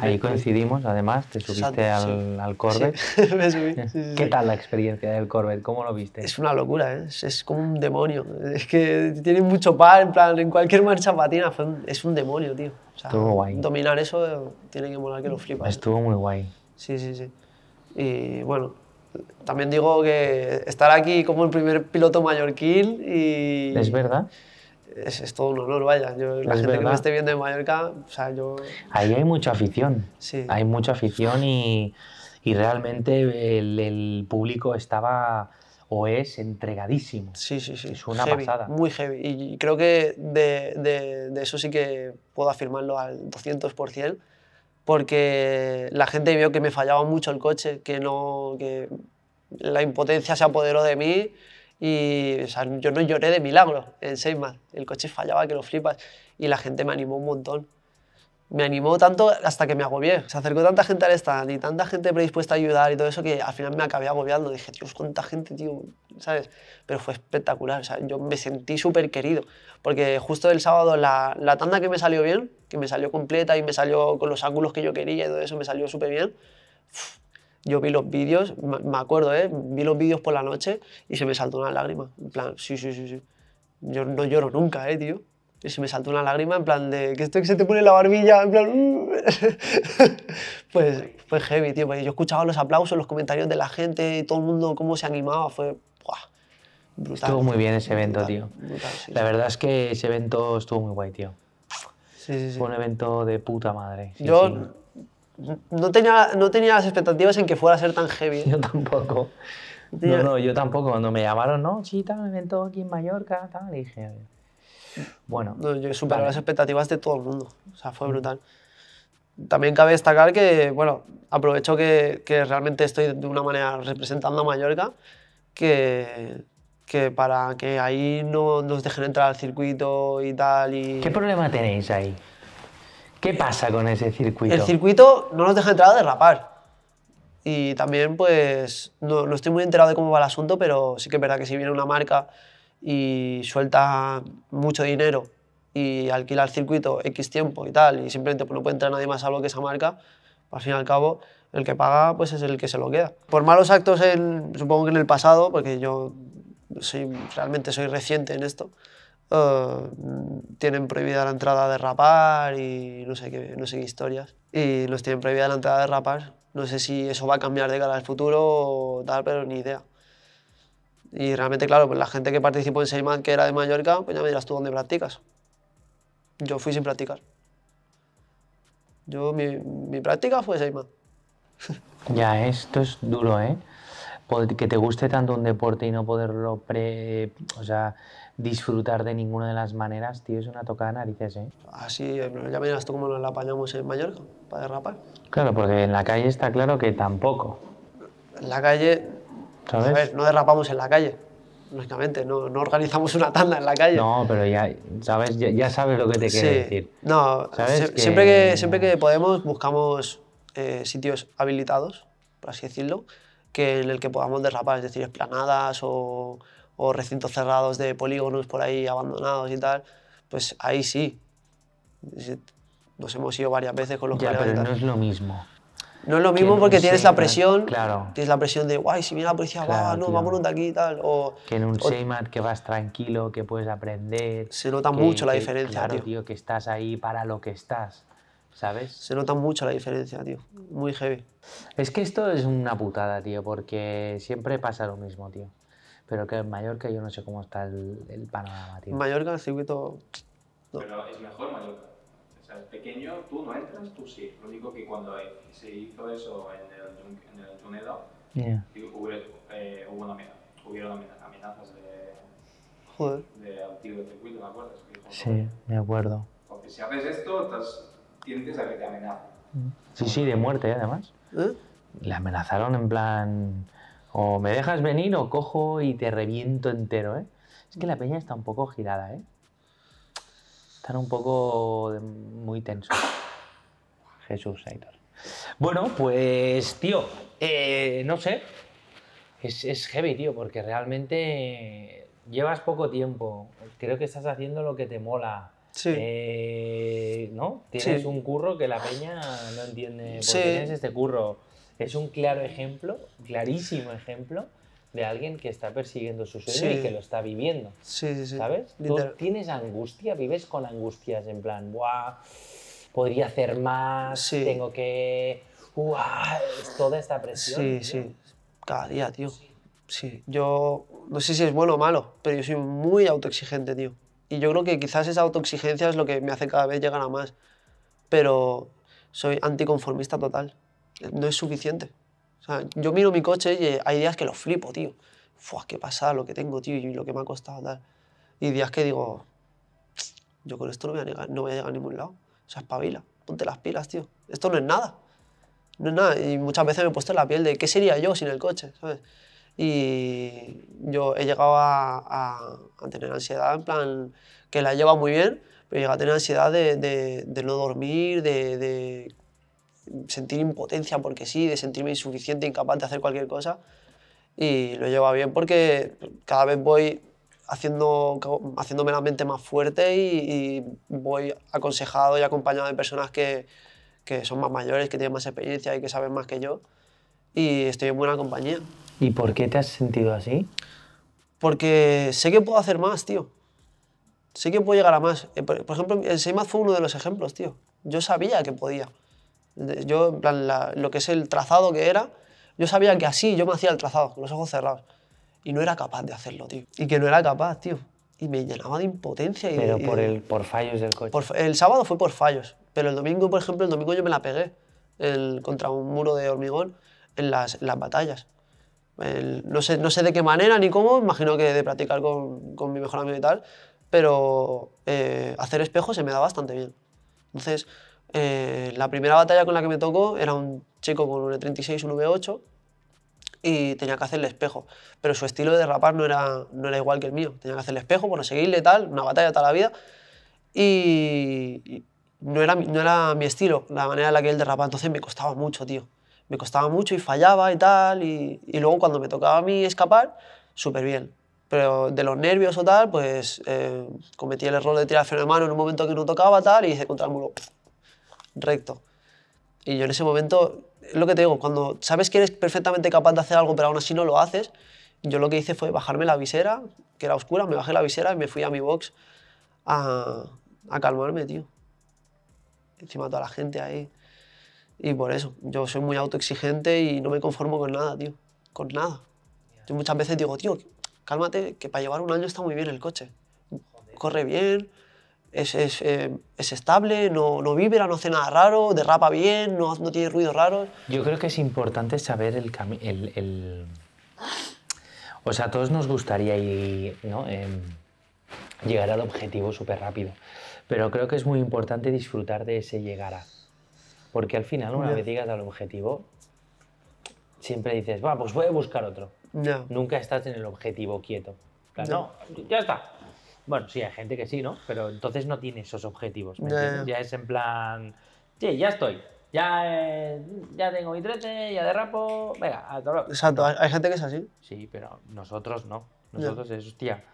Ahí coincidimos, además, te subiste al, Corvette. Sí. ¿Qué tal la experiencia del Corvette? ¿Cómo lo viste? Es una locura, ¿eh? es, como un demonio. Es que tiene mucho par, en plan, en cualquier marcha patina es un demonio, tío. Estuvo guay. Dominar eso eh, tiene que molar que lo flipas. ¿eh? Estuvo muy guay. Sí, sí, sí. Y bueno, también digo que estar aquí como el primer piloto mallorquín y... Es verdad es, todo un honor, vaya. Yo, la gente que me esté viendo en Mallorca, o sea, yo... Ahí hay mucha afición. Sí. Hay mucha afición y, realmente el, público estaba o es entregadísimo. Sí, sí, sí. Es una pasada. Muy heavy. Y creo que de, eso sí que puedo afirmarlo al 200%, porque la gente vio que me fallaba mucho el coche, que, no, que la impotencia se apoderó de mí y o sea, yo no lloré de milagro en Seymour. El coche fallaba que lo flipas. Y la gente me animó un montón. Me animó tanto hasta que me agobié. Se acercó tanta gente al stand y tanta gente predispuesta a ayudar y todo eso que al final me acabé agobiando. Dije, Dios, cuánta gente, tío, ¿sabes? Pero fue espectacular. O sea, yo me sentí súper querido. Porque justo el sábado la, la tanda que me salió bien, que me salió completa y me salió con los ángulos que yo quería y todo eso, me salió súper bien. Yo vi los vídeos, me acuerdo, ¿eh? vi los vídeos por la noche y se me saltó una lágrima. En plan, sí, sí, sí, sí. Yo no lloro nunca, ¿eh, tío? Y se me saltó una lágrima en plan de que esto que se te pone la barbilla, en plan... pues fue heavy, tío. Yo escuchaba los aplausos, los comentarios de la gente, y todo el mundo cómo se animaba, fue... ¡buah! Estuvo muy bien ese evento, tío. la verdad es que ese evento estuvo muy guay, tío. Fue un evento de puta madre. Yo no tenía, no tenía las expectativas en que fuera a ser tan heavy. Yo tampoco. No, no, yo tampoco. Cuando me llamaron, no, sí, también evento aquí en Mallorca, tal, y dije, bueno. yo superé las expectativas de todo el mundo. O sea, fue brutal. También cabe destacar que, bueno, aprovecho que, que realmente estoy de una manera representando a Mallorca, que, que para que ahí no nos dejen entrar al circuito y tal. Y... ¿Qué problema tenéis ahí? ¿Qué pasa con ese circuito? El circuito no nos deja entrar a derrapar. Y también, pues, no, estoy muy enterado de cómo va el asunto, pero sí que es verdad que si viene una marca y suelta mucho dinero y alquila el circuito X tiempo y tal, y simplemente pues, no puede entrar nadie más a lo que esa marca, pues, al fin y al cabo, el que paga pues es el que se lo queda. Por malos actos, supongo que en el pasado, porque yo realmente soy reciente en esto, Mm, tienen prohibida la entrada de rapar y no sé, qué, no sé qué historias. Y los tienen prohibida la entrada de rapar. No sé si eso va a cambiar de cara al futuro o tal, pero ni idea. Y realmente, claro, pues la gente que participó en Seyman, que era de Mallorca, pues ya me dirás tú dónde practicas. Yo fui sin practicar. Yo, mi, práctica fue Seyman. ya, esto es duro, ¿eh? Que te guste tanto un deporte y no poderlo pre... O sea, disfrutar de ninguna de las maneras, tío, es una tocada de narices, ¿eh? Así, ya miras tú cómo nos la apañamos en Mallorca, para derrapar. Claro, porque en la calle está claro que tampoco. En la calle, ¿sabes? A ver, no derrapamos en la calle, lógicamente, no, no, organizamos una tanda en la calle. No, pero ya, ¿sabes? Ya, sabes lo que te quiero decir. No, ¿sabes? Siempre, que, siempre que podemos buscamos eh, sitios habilitados, por así decirlo, que en el que podamos derrapar, es decir, esplanadas o o recintos cerrados de polígonos por ahí abandonados y tal, pues ahí sí. Nos hemos ido varias veces con los ya, pero no es lo mismo. No es lo mismo porque tienes la presión, claro. tienes la presión de, guay, si viene la policía, va, no, vamos vámonos de aquí y tal. O, que en un que vas tranquilo, que puedes aprender. Se nota mucho la diferencia, tío. que estás ahí para lo que estás, ¿sabes? Se nota mucho la diferencia, tío. Muy heavy. Es que esto es una putada, tío, porque siempre pasa lo mismo, tío. Pero que en Mallorca yo no sé cómo está el, el panorama, tío. Mallorca, el circuito... Pero es mejor Mallorca. O sea, el pequeño, tú no entras, tú sí. Lo único que cuando se hizo eso en el, en el hubo, eh, hubieron amenazas de, Joder. de antiguo circuito, ¿me acuerdas? Sí, me acuerdo. Porque si haces esto, estás, tienes a que te amenazan. Sí, sí, de muerte, además. ¿Eh? Le amenazaron en plan o me dejas venir o cojo y te reviento entero, ¿eh? Es que la peña está un poco girada, ¿eh? Están un poco muy tensos. Jesús, Aitor. Bueno, pues, tío, eh, no sé. Es, heavy, tío, porque realmente llevas poco tiempo. Creo que estás haciendo lo que te mola. Sí. Eh, ¿No? Tienes un curro que la peña no entiende. ¿Por qué tienes este curro? es un claro ejemplo, clarísimo ejemplo de alguien que está persiguiendo su sueño y que lo está viviendo. Sí, ¿Sabes? Tú tienes angustia, vives con angustias en plan, ¡buah! Podría hacer más, tengo que. ¡buah! toda esta presión. Sí, sí. Cada día, tío. sí. Yo no sé si es bueno o malo, pero yo soy muy autoexigente, tío. Y yo creo que quizás esa autoexigencia es lo que me hace cada vez llegar a más. Pero soy anticonformista total no es suficiente. yo miro mi coche y eh, hay días que lo flipo, tío. Fua, qué pasada lo que tengo, tío, y lo que me ha costado dar Y días que digo, yo con esto no voy a, no a llegar a ningún lado. O sea, espabila, ponte las pilas, tío. Esto no es nada. No es nada. Y muchas veces me he puesto en la piel de qué sería yo sin el coche, Y yo he llegado a, tener ansiedad, en plan, que la lleva muy bien, pero he llegado a tener ansiedad de, no dormir, de sentir impotencia porque sí, de sentirme insuficiente, incapaz de hacer cualquier cosa. Y lo lleva bien porque cada vez voy haciendo, haciéndome la mente más fuerte y, voy aconsejado y acompañado de personas que, que, son más mayores, que tienen más experiencia y que saben más que yo. Y estoy en buena compañía. ¿Y por qué te has sentido así? Porque sé que puedo hacer más, tío. Sé que puedo llegar a más. Eh, por ejemplo, el Seymour fue uno de los ejemplos, tío. Yo sabía que podía. Yo, en plan, lo que es el trazado que era, yo sabía que así yo me hacía el trazado, con los ojos cerrados. Y no era capaz de hacerlo, tío. Y que no era capaz, tío. Y me llenaba de impotencia. Y, pero por, el, por fallos del coche. el sábado fue por fallos. Pero el domingo, por ejemplo, el domingo yo me la pegué contra un muro de hormigón en las, batallas. no, sé, de qué manera ni cómo, imagino que de practicar con, mi mejor amigo y tal, pero eh, hacer espejo se me da bastante bien. Entonces, eh, la primera batalla con la que me tocó era un chico con un E36, un V8 y tenía que hacerle espejo. Pero su estilo de rapar no era, no era igual que el mío. Tenía que hacerle espejo, bueno, seguirle tal, una batalla toda la vida. Y, no, era, no era mi estilo, la manera en la que él derrapaba. Entonces me costaba mucho, tío. Me costaba mucho y fallaba y tal. Y, luego cuando me tocaba a mí escapar, súper bien. Pero de los nervios o tal, pues eh, cometí el error de tirar el freno de mano en un momento que no tocaba tal y hice contra el muro recto. Y yo en ese momento, es lo que te digo, cuando sabes que eres perfectamente capaz de hacer algo, pero aún así no lo haces, yo lo que hice fue bajarme la visera, que era oscura, me bajé la visera y me fui a mi box a, a calmarme, tío. Encima toda la gente ahí. Y por eso, yo soy muy autoexigente y no me conformo con nada, tío. Con nada. Yo muchas veces digo, tío, cálmate, que para llevar un año está muy bien el coche. Corre bien, es, es, eh, es estable, no, no, vibra, no hace nada raro, derrapa bien, no, no tiene ruidos raros. Yo creo que es importante saber el camino. El, O sea, a todos nos gustaría ¿no? Em, llegar al objetivo súper rápido, pero creo que es muy importante disfrutar de ese llegar a. Porque al final, una vez llegas al objetivo, siempre dices, va, pues voy a buscar otro. Nunca estás en el objetivo quieto. no, ya está, bueno, sí, hay gente que sí, ¿no? Pero entonces no tiene esos objetivos. Ya es en plan, sí, ya estoy. Ya, eh, ya tengo mi trete, ya derrapo, venga, a todo. Exacto, hay, gente que es así. Sí, pero nosotros no. Nosotros es, hostia,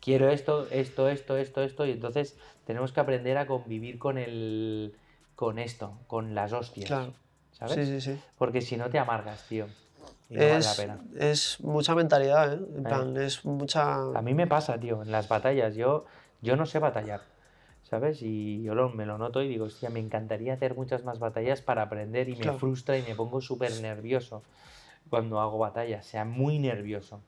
quiero esto, esto, esto, esto, esto, y entonces tenemos que aprender a convivir con el, con esto, con las hostias. ¿Sabes? Sí, sí, sí. Porque si no te amargas, tío es, es mucha mentalidad, ¿eh? En eh. plan, es mucha... A mí me pasa, tío, en las batallas. Yo, yo no sé batallar, ¿sabes? Y yo me lo noto y digo, hostia, me encantaría hacer muchas más batallas para aprender y me frustra y me pongo súper nervioso cuando hago batallas. sea, muy nervioso,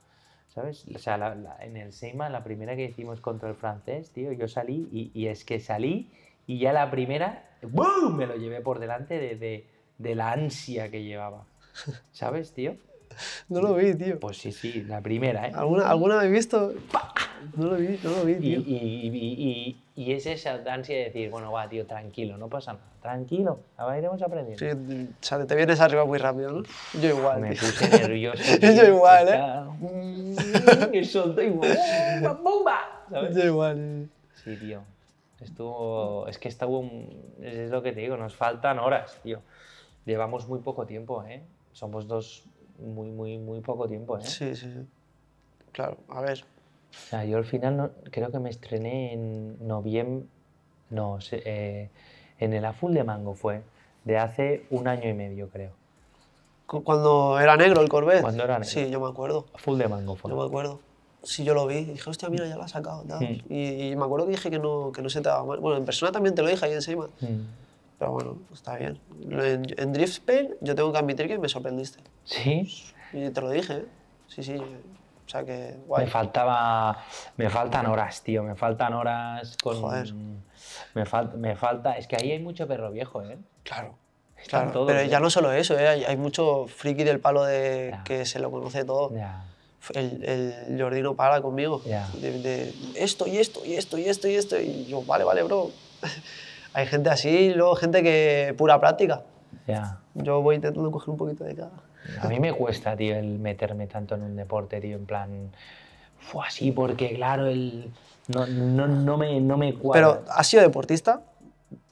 ¿sabes? O sea, en el Seima, la primera que hicimos contra el francés, tío, yo salí y, es que salí y ya la primera, ¡boom! Me lo llevé por delante de, de la ansia que llevaba. ¿Sabes, tío? No lo vi, tío. Pues sí, sí, la primera, ¿eh? ¿Alguna, alguna me he visto? No lo vi, no lo vi, tío. Y, y, y, es esa ansia de decir, bueno, va, tío, tranquilo, no pasa nada. Tranquilo, ahora iremos aprendiendo. Sí, o sea, te vienes arriba muy rápido, ¿no? Yo igual, Me puse nervioso. Yo igual, ¿eh? Y mm. solto igual. bomba! Yo igual. Eh. Sí, tío. Estuvo... Es que estuvo... Es lo que te digo, nos faltan horas, tío. Llevamos muy poco tiempo, ¿eh? Somos dos muy, muy, muy poco tiempo, ¿eh? Sí, sí, sí. Claro, a ver. O sea, yo al final no, creo que me estrené en noviembre, no, eh, en el Full de Mango fue, de hace un año y medio, creo. Cuando era negro el Corvette. Cuando era negro. Sí, yo me acuerdo. Full de mango fue. Yo me acuerdo. Sí, yo lo vi. Dije, hostia, mira, ya lo ha sacado. Mm. Y, me acuerdo que dije que no, que no se te mal. Bueno, en persona también te lo dije ahí encima. Mm. Pero bueno, está bien. En, Drift Spain yo tengo que admitir que me sorprendiste. Sí. Y te lo dije, ¿eh? Sí, sí. O sea que guay. Me faltaba. Me faltan horas, tío. Me faltan horas con. Joder. Me, me falta. Es que ahí hay mucho perro viejo, ¿eh? Claro. claro, pero ya ¿eh? no solo eso, ¿eh? hay, mucho friki del palo de que se lo conoce todo. El, el, Jordi no para conmigo. de, esto y esto y esto y esto y esto. Y yo, vale, vale, bro. hay gente así y luego gente que pura práctica. Ya. Yo voy intentando coger un poquito de cada. A mí me cuesta, tío, el meterme tanto en un deporte, tío, en plan. Fue así, porque claro, el. No, no, no, me, no me cuadra. Pero, ¿has sido deportista?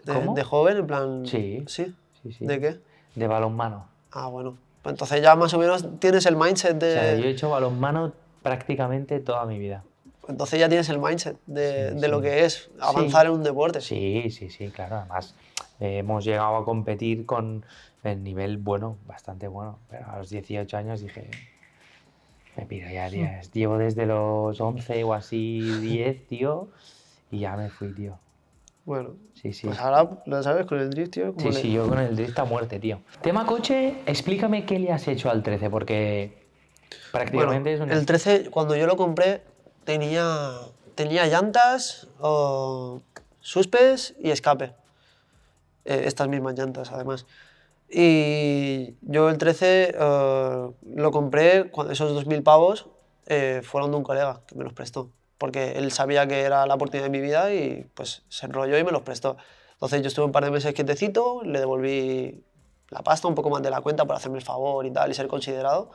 De, joven, en plan. Sí. ¿Sí? sí, sí. de qué? De balonmano. Ah, bueno. Pues entonces ya más o menos tienes el mindset de. O sea, yo he hecho balonmano prácticamente toda mi vida entonces ya tienes el mindset de, lo que es avanzar en un deporte. Sí, sí, sí, claro. Además, eh, hemos llegado a competir con el nivel bueno, bastante bueno. Pero a los 18 años dije, me pido ya 10. Llevo desde los 11 o así 10, tío, y ya me fui, tío. Bueno, sí, sí. pues ahora lo sabes con el drift, tío. Sí, sí, yo con el drift a muerte, tío. Tema coche, explícame qué le has hecho al 13, porque prácticamente es un... El 13, cuando yo lo compré, Tenía, tenía llantas, o suspes y escape. Eh, estas mismas llantas, además. Y yo el 13 eh, lo compré, cuando esos 2.000 pavos eh, fueron de un colega que me los prestó, porque él sabía que era la oportunidad de mi vida y pues se enrolló y me los prestó. Entonces yo estuve un par de meses quietecito, le devolví la pasta, un poco más de la cuenta para hacerme el favor y tal y ser considerado.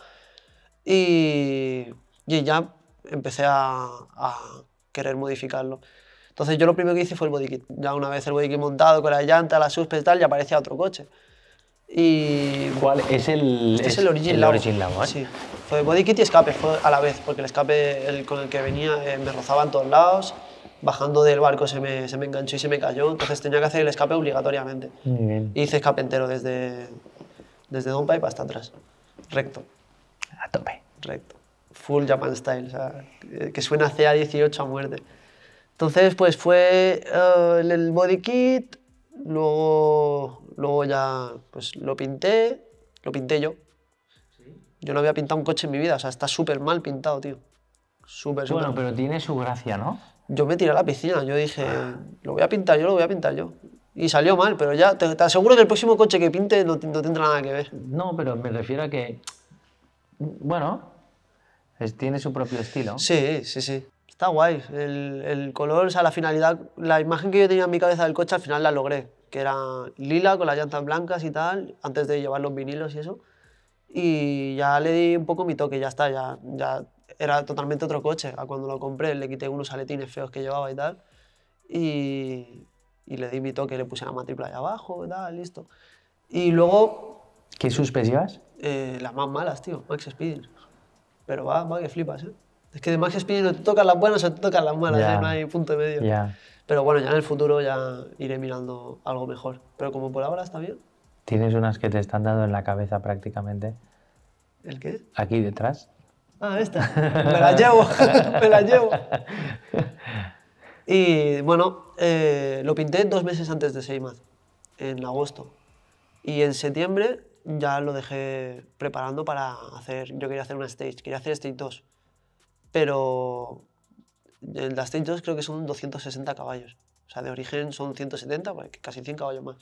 Y, y ya empecé a, querer modificarlo. Entonces yo lo primero que hice fue el bodykit. Ya una vez el bodykit montado con la llanta, la suspensión y tal, ya aparecía otro coche. Y ¿Cuál es el, este es, el Origin el eh? Sí, fue bodykit y escape, fue a la vez, porque el escape con el que venía eh, me rozaba en todos lados, bajando del barco se me, se me, enganchó y se me cayó, entonces tenía que hacer el escape obligatoriamente. Muy hice escape entero desde, desde Pipe hasta atrás, recto. A tope. Recto full Japan Style, que suena CA18 a muerte. Entonces, pues fue eh, el body kit, luego, ya pues lo pinté, lo pinté yo. Yo no había pintado un coche en mi vida, o sea, está súper mal pintado, tío. Súper, súper. Bueno, pero tiene su gracia, ¿no? Yo me tiré a la piscina, yo dije, lo voy a pintar yo, lo voy a pintar yo. Y salió mal, pero ya te, seguro aseguro que el próximo coche que pinte no, no tendrá nada que ver. No, pero me refiero a que, bueno, tiene su propio estilo. Sí, sí, sí. Está guay. El, el, color, o sea, la finalidad, la imagen que yo tenía en mi cabeza del coche al final la logré, que era lila con las llantas blancas y tal, antes de llevar los vinilos y eso. Y ya le di un poco mi toque, ya está, ya, ya era totalmente otro coche. A cuando lo compré le quité unos aletines feos que llevaba y tal. Y, y le di mi toque, le puse la matrícula ahí abajo y tal, listo. Y luego... ¿Qué suspensivas? Eh, las más malas, tío, Max Speed. Pero va, va que flipas, ¿eh? Es que de Max Speedy te tocan las buenas o te tocan las malas, ¿eh? no hay punto de medio. Pero bueno, ya en el futuro ya iré mirando algo mejor. Pero como por ahora está bien. Tienes unas que te están dando en la cabeza prácticamente. ¿El qué? Aquí detrás. Ah, esta. Me la llevo, me la llevo. Y bueno, eh, lo pinté dos meses antes de Seymour, en agosto. Y en septiembre ya lo dejé preparando para hacer, yo quería hacer una stage, quería hacer stage 2, pero en la stage 2 creo que son 260 caballos, o sea, de origen son 170, pues, casi 100 caballos más,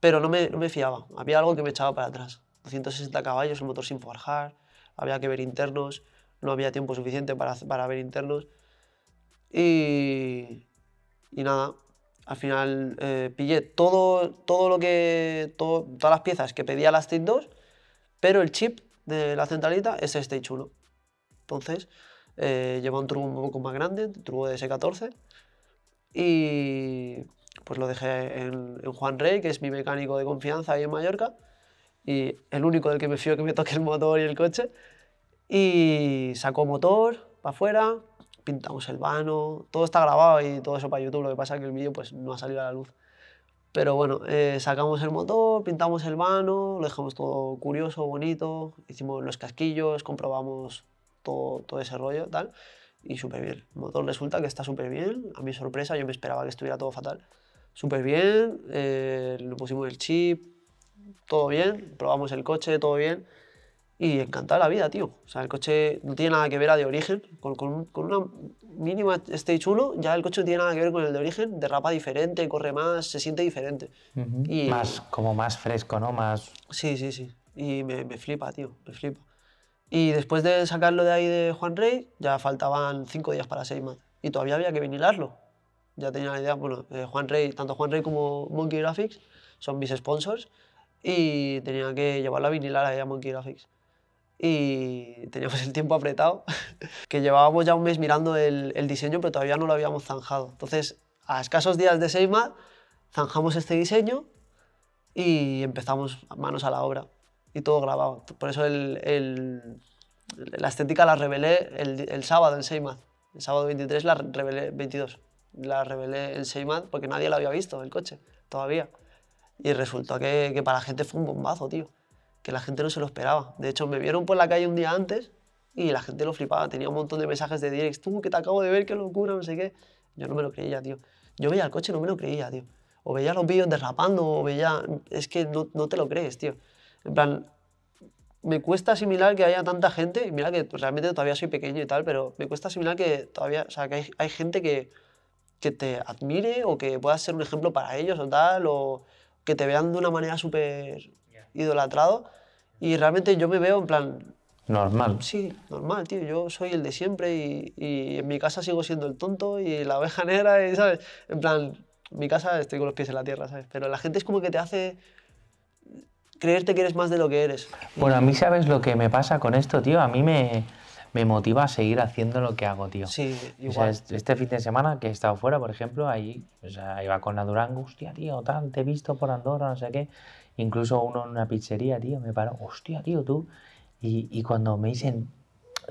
pero no me, no fiaba, había algo que me echaba para atrás, 260 caballos, el motor sin forjar, había que ver internos, no había tiempo suficiente para, para ver internos, y, y nada, al final eh, pillé todo, todo lo que, todas las piezas que pedía la Stage 2, pero el chip de la centralita es Stage 1. Entonces, eh, lleva un truco un poco más grande, un turbo de S14, y pues lo dejé en, en, Juan Rey, que es mi mecánico de confianza ahí en Mallorca, y el único del que me fío que me toque el motor y el coche, y sacó motor para afuera, pintamos el vano, todo está grabado y todo eso para YouTube, lo que pasa es que el vídeo pues, no ha salido a la luz. Pero bueno, eh, sacamos el motor, pintamos el vano, lo dejamos todo curioso, bonito, hicimos los casquillos, comprobamos todo, todo ese rollo, tal, y súper bien. El motor resulta que está súper bien, a mi sorpresa, yo me esperaba que estuviera todo fatal. Súper bien, eh, lo pusimos el chip, todo bien, probamos el coche, todo bien y encantada la vida, tío. O sea, el coche no tiene nada que ver a de origen. Con, con, una mínima Stage 1, ya el coche no tiene nada que ver con el de origen. Derrapa diferente, corre más, se siente diferente. más, como más fresco, ¿no? Más... Sí, sí, sí. Y me, me, flipa, tío, me flipa. Y después de sacarlo de ahí de Juan Rey, ya faltaban cinco días para Seymour. Y todavía había que vinilarlo. Ya tenía la idea, bueno, eh, Juan Rey, tanto Juan Rey como Monkey Graphics son mis sponsors y tenía que llevarlo a vinilar a Monkey Graphics y teníamos el tiempo apretado, que llevábamos ya un mes mirando el, diseño, pero todavía no lo habíamos zanjado. Entonces, a escasos días de Seima, zanjamos este diseño y empezamos manos a la obra y todo grabado. Por eso la estética la revelé el, sábado en Seima. El sábado 23 la revelé, 22, la revelé en Seymath porque nadie la había visto, el coche, todavía. Y resultó que, que para la gente fue un bombazo, tío que la gente no se lo esperaba. De hecho, me vieron por la calle un día antes y la gente lo flipaba. Tenía un montón de mensajes de directs, tú, que te acabo de ver, qué locura, no sé qué. Yo no me lo creía, tío. Yo veía el coche no me lo creía, tío. O veía los vídeos derrapando, o veía... Es que no, te lo crees, tío. En plan, me cuesta asimilar que haya tanta gente, mira que realmente todavía soy pequeño y tal, pero me cuesta asimilar que todavía, o sea, que hay, gente que, que te admire o que puedas ser un ejemplo para ellos o tal, o que te vean de una manera súper idolatrado. Y realmente yo me veo en plan... Normal. Sí, normal, tío. Yo soy el de siempre y, en mi casa sigo siendo el tonto y la oveja negra, y, ¿sabes? En plan, en mi casa estoy con los pies en la tierra, ¿sabes? Pero la gente es como que te hace creerte que eres más de lo que eres. Bueno, a mí sabes lo que me pasa con esto, tío. A mí me, me motiva a seguir haciendo lo que hago, tío. Sí, igual. Este, este fin de semana que he estado fuera, por ejemplo, ahí, iba con la Durango, hostia, tío, tal, te he visto por Andorra, no sé qué. Incluso uno en una pizzería, tío, me paró, hostia, tío, tú. Y, y cuando me dicen,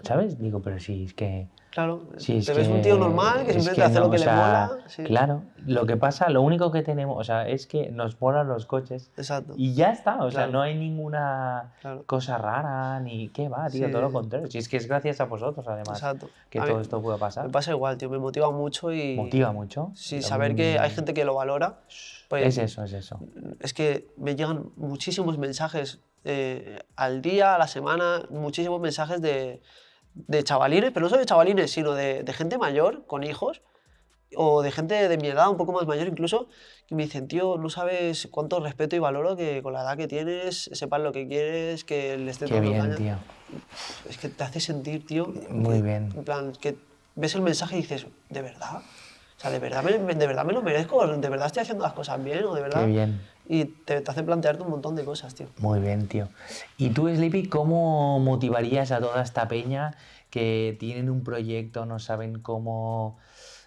¿sabes? Digo, pero si es que Claro, te ves un tío normal que simplemente hace lo que le mola. Claro, lo que pasa, lo único que tenemos, o sea, es que nos molan los coches. Exacto. Y ya está, o sea, no hay ninguna cosa rara ni qué va, tío, todo lo contrario. Si es que es gracias a vosotros, además, que todo esto pueda pasar. Me pasa igual, tío, me motiva mucho y. Motiva mucho. Sí, saber que hay gente que lo valora. Pues es eso, es eso. Es que me llegan muchísimos mensajes eh, al día, a la semana, muchísimos mensajes de de chavalines, pero no solo de chavalines, sino de, gente mayor, con hijos, o de gente de mi edad, un poco más mayor incluso, que me dicen, tío, no sabes cuánto respeto y valoro que con la edad que tienes, sepas lo que quieres, que le esté Qué bien, tío. Es que te hace sentir, tío. Muy bien. En plan, que ves el mensaje y dices, ¿de verdad? O sea, ¿de verdad, me, ¿de verdad me lo merezco? ¿De verdad estoy haciendo las cosas bien? ¿O de verdad? bien y te, hacen hace plantearte un montón de cosas, tío. Muy bien, tío. ¿Y tú, Sleepy, cómo motivarías a toda esta peña que tienen un proyecto, no saben cómo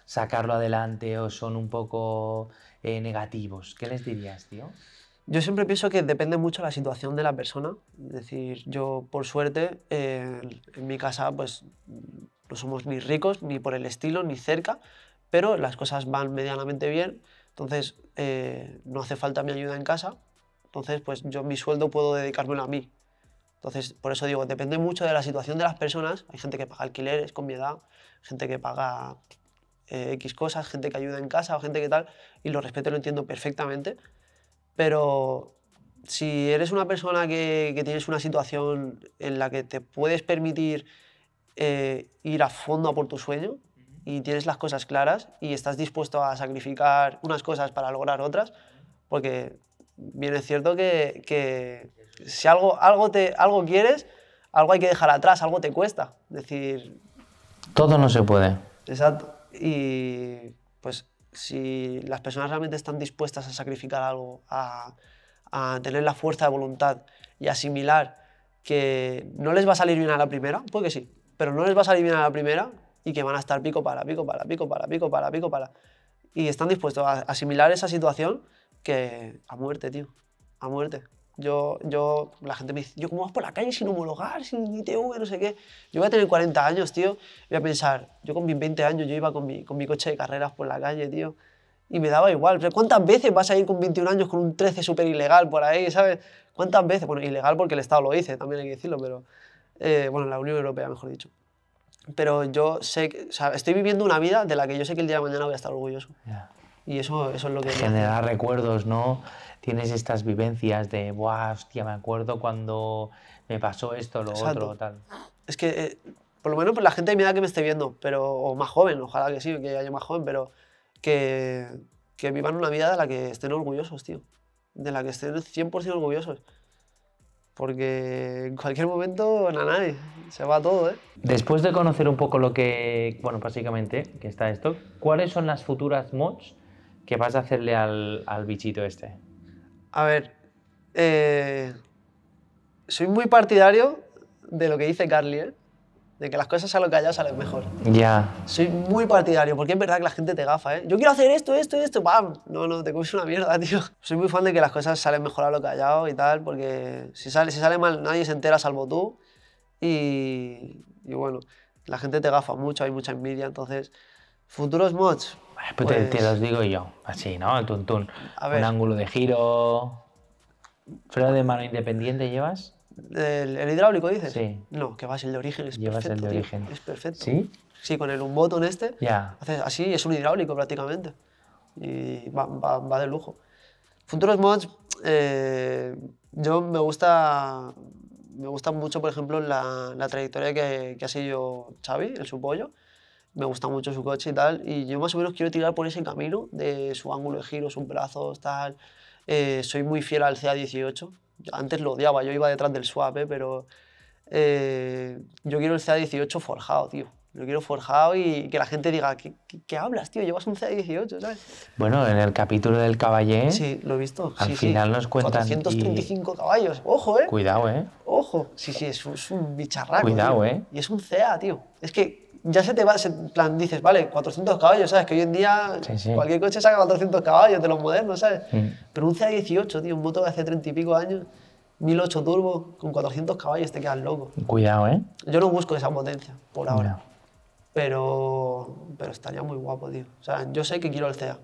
sacarlo adelante o son un poco eh, negativos? ¿Qué les dirías, tío? Yo siempre pienso que depende mucho de la situación de la persona. Es decir, yo, por suerte, eh, en mi casa, pues no somos ni ricos, ni por el estilo, ni cerca, pero las cosas van medianamente bien entonces, eh, no hace falta mi ayuda en casa, entonces, pues yo mi sueldo puedo dedicármelo a mí. Entonces, por eso digo, depende mucho de la situación de las personas. Hay gente que paga alquileres con mi edad, gente que paga eh, X cosas, gente que ayuda en casa o gente que tal, y lo respeto y lo entiendo perfectamente. Pero si eres una persona que, tienes una situación en la que te puedes permitir eh, ir a fondo por tu sueño, y tienes las cosas claras y estás dispuesto a sacrificar unas cosas para lograr otras, porque bien es cierto que, si algo, algo, te, algo quieres, algo hay que dejar atrás, algo te cuesta. decir... Todo no se puede. Exacto. Y pues si las personas realmente están dispuestas a sacrificar algo, a, a tener la fuerza de voluntad y asimilar que no les va a salir bien a la primera, porque que sí, pero no les va a salir bien a la primera, y que van a estar pico para, pico para, pico para, pico para, pico para. Y están dispuestos a asimilar esa situación que a muerte, tío, a muerte. Yo, yo, la gente me dice, yo cómo vas por la calle sin homologar, sin ITV, no sé qué. Yo voy a tener 40 años, tío, voy a pensar, yo con mis 20 años, yo iba con mi, con mi coche de carreras por la calle, tío, y me daba igual. Pero ¿cuántas veces vas a ir con 21 años con un 13 súper ilegal por ahí, sabes? ¿Cuántas veces? Bueno, ilegal porque el Estado lo dice, también hay que decirlo, pero... Eh, bueno, la Unión Europea, mejor dicho pero yo sé, que, o sea, estoy viviendo una vida de la que yo sé que el día de mañana voy a estar orgulloso. Y eso, eso es lo que... Generar recuerdos, ¿no? Tienes estas vivencias de, ¡buah, hostia, me acuerdo cuando me pasó esto, lo otro, tal! Es que, eh, por lo menos pues la gente de mi edad que me esté viendo, pero, o más joven, ojalá que sí, que haya más joven, pero que, que vivan una vida de la que estén orgullosos, tío. De la que estén 100% orgullosos porque en cualquier momento nadie se va todo, ¿eh? Después de conocer un poco lo que, bueno, básicamente, que está esto, ¿cuáles son las futuras mods que vas a hacerle al, bichito este? A ver, eh, soy muy partidario de lo que dice Carly, de que las cosas salen callado salen mejor. Ya. Soy muy partidario, porque es verdad que la gente te gafa, ¿eh? Yo quiero hacer esto, esto, esto, ¡pam! No, no, te comes una mierda, tío. Soy muy fan de que las cosas salen mejor a lo callado y tal, porque si sale, si sale mal nadie se entera salvo tú. Y, y bueno, la gente te gafa mucho, hay mucha envidia, entonces... Futuros mods. Pues, Te, los digo yo, así, ¿no? El tuntún. A ver. Un ángulo de giro. ¿Freno de mano independiente llevas? El, hidráulico, dices? Sí. No, que va el de origen, El de origen. Es perfecto. ¿Sí? Sí, con el un botón este. Ya. así, es un hidráulico prácticamente. Y va, de lujo. Futuros mods, eh, yo me gusta, me gusta mucho, por ejemplo, la, trayectoria que, ha sido Xavi en su pollo. Me gusta mucho su coche y tal. Y yo más o menos quiero tirar por ese camino de su ángulo de giro, sus brazos, tal. Eh, soy muy fiel al CA18, antes lo odiaba, yo iba detrás del swap, ¿eh? pero eh, yo quiero el CA18 forjado, tío. Lo quiero forjado y que la gente diga, ¿qué, hablas, tío? Llevas un CA18, ¿sabes? Bueno, en el capítulo del caballero Sí, lo he visto. Al final nos cuentan... 435 caballos. Ojo, ¿eh? Cuidado, ¿eh? Ojo. Sí, sí, es, un bicharraco. Cuidado, ¿eh? Y es un CA, tío. Es que ya se te va, se, plan, dices, vale, 400 caballos, ¿sabes? Que hoy en día cualquier coche saca 400 caballos de los modernos, ¿sabes? Mm. Pero un CA18, tío, un motor de hace 30 y pico años, 1008 turbo, con 400 caballos te quedas loco. Cuidado, ¿eh? Yo no busco esa potencia, por ahora. Pero, pero estaría muy guapo, tío. O sea, yo sé que quiero el CA.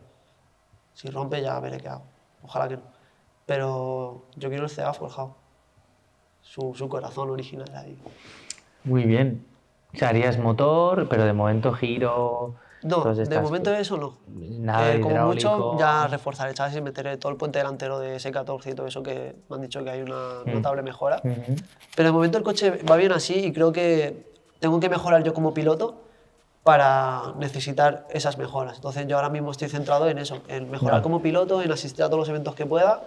Si rompe ya veré qué hago. Ojalá que no. Pero yo quiero el CA forjado. Su, su corazón original ahí. Muy bien. O sea, harías motor, pero de momento giro. No, de momento eso no. Nada eh, como mucho ya reforzaré chasis y meteré todo el puente delantero de ese 14 y todo eso que me han dicho que hay una mm. notable mejora. Pero de momento el coche va bien así y creo que tengo que mejorar yo como piloto para necesitar esas mejoras. Entonces yo ahora mismo estoy centrado en eso, en mejorar como piloto, en asistir a todos los eventos que pueda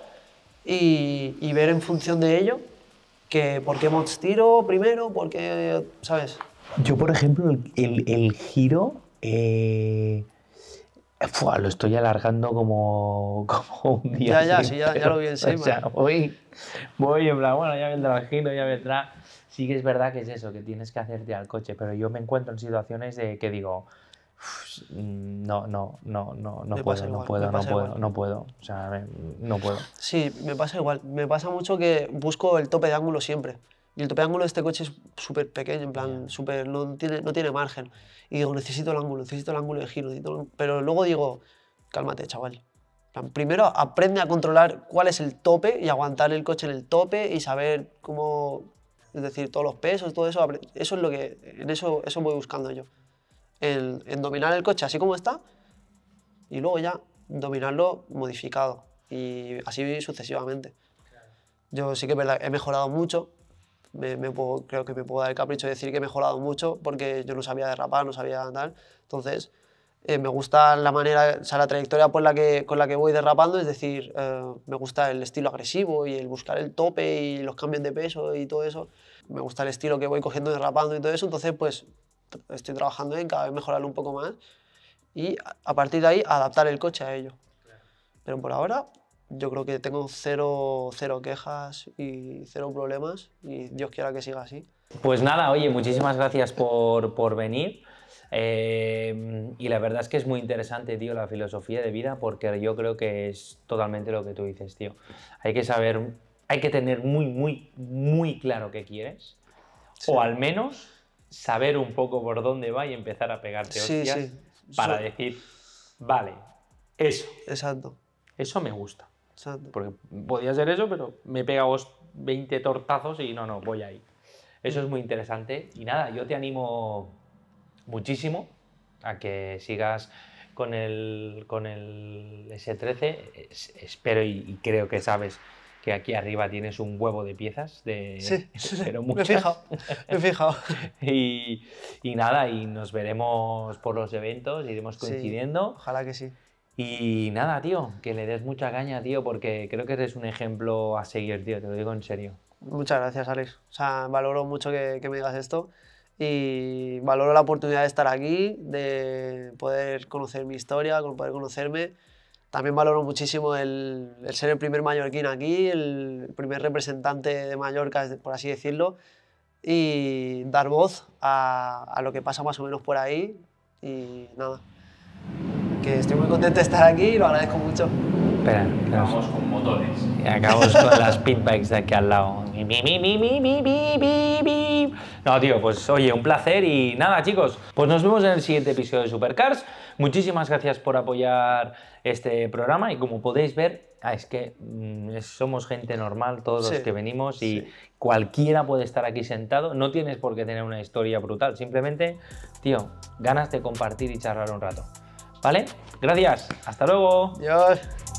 y, ver en función de ello que por qué mods tiro primero, por qué, ¿sabes? Yo, por ejemplo, el, el, giro eh, lo estoy alargando como, como un día. Ya, ya, sí, ya, ya, lo vi en o sea, voy, voy en plan, bueno, ya vendrá el giro, ya vendrá. Sí que es verdad que es eso, que tienes que hacerte al coche, pero yo me encuentro en situaciones de que digo, no, no, no, no, no puedo, no puedo, no puedo, no puedo, o sea, no puedo. Sí, me pasa igual, me pasa mucho que busco el tope de ángulo siempre. Y el tope de ángulo de este coche es súper pequeño, en plan, no, tiene, no tiene margen. Y digo, necesito el ángulo, necesito el ángulo de giro. Pero luego digo, cálmate, chaval. primero aprende a controlar cuál es el tope y aguantar el coche en el tope y saber cómo, es decir, todos los pesos, todo eso. Eso es lo que, en eso, eso voy buscando yo. En, dominar el coche así como está y luego ya dominarlo modificado y así sucesivamente. Yo sí que es he mejorado mucho, me, puedo, creo que me puedo dar el capricho de decir que he mejorado mucho porque yo no sabía derrapar, no sabía andar. Entonces, eh, me gusta la manera, o la trayectoria por la que, con la que voy derrapando, es decir, eh, me gusta el estilo agresivo y el buscar el tope y los cambios de peso y todo eso. Me gusta el estilo que voy cogiendo derrapando y todo eso, entonces pues estoy trabajando en cada vez mejorarlo un poco más y a partir de ahí adaptar el coche a ello. Pero por ahora yo creo que tengo cero, quejas y cero problemas y Dios quiera que siga así. Pues nada, oye, muchísimas gracias por, venir. Eh, y la verdad es que es muy interesante, tío, la filosofía de vida, porque yo creo que es totalmente lo que tú dices, tío. Hay que saber, hay que tener muy, muy, muy claro qué quieres, o al menos saber un poco por dónde va y empezar a pegarte hostias para decir, vale, eso. Exacto. Eso me gusta. Porque podía ser eso, pero me he pegado 20 tortazos y no, no, voy ahí. Eso es muy interesante. Y nada, yo te animo muchísimo a que sigas con el, con el S13. espero y, creo que sabes que aquí arriba tienes un huevo de piezas. De, sí, pero muchas. me he fijado. Me he fijado. y, nada, y nos veremos por los eventos, iremos coincidiendo. ojalá que sí. Y nada, tío, que le des mucha caña, tío, porque creo que eres un ejemplo a seguir, tío, te lo digo en serio. Muchas gracias, Alex. O sea, valoro mucho que, me digas esto y valoro la oportunidad de estar aquí, de poder conocer mi historia, poder conocerme. También valoro muchísimo el, ser el primer mallorquín aquí, el primer representante de Mallorca, por así decirlo, y dar voz a, a lo que pasa más o menos por ahí y nada que estoy muy contento de estar aquí y lo agradezco mucho. Espera, acabamos con motores. Y acabamos con las pitbikes de aquí al lado. No, tío, pues oye, un placer y nada, chicos. Pues nos vemos en el siguiente episodio de Supercars. Muchísimas gracias por apoyar este programa y como podéis ver, ah, es que mm, somos gente normal, todos los que venimos, y cualquiera puede estar aquí sentado. No tienes por qué tener una historia brutal, simplemente, tío, ganas de compartir y charlar un rato. ¿Vale? Gracias. Hasta luego. Adiós.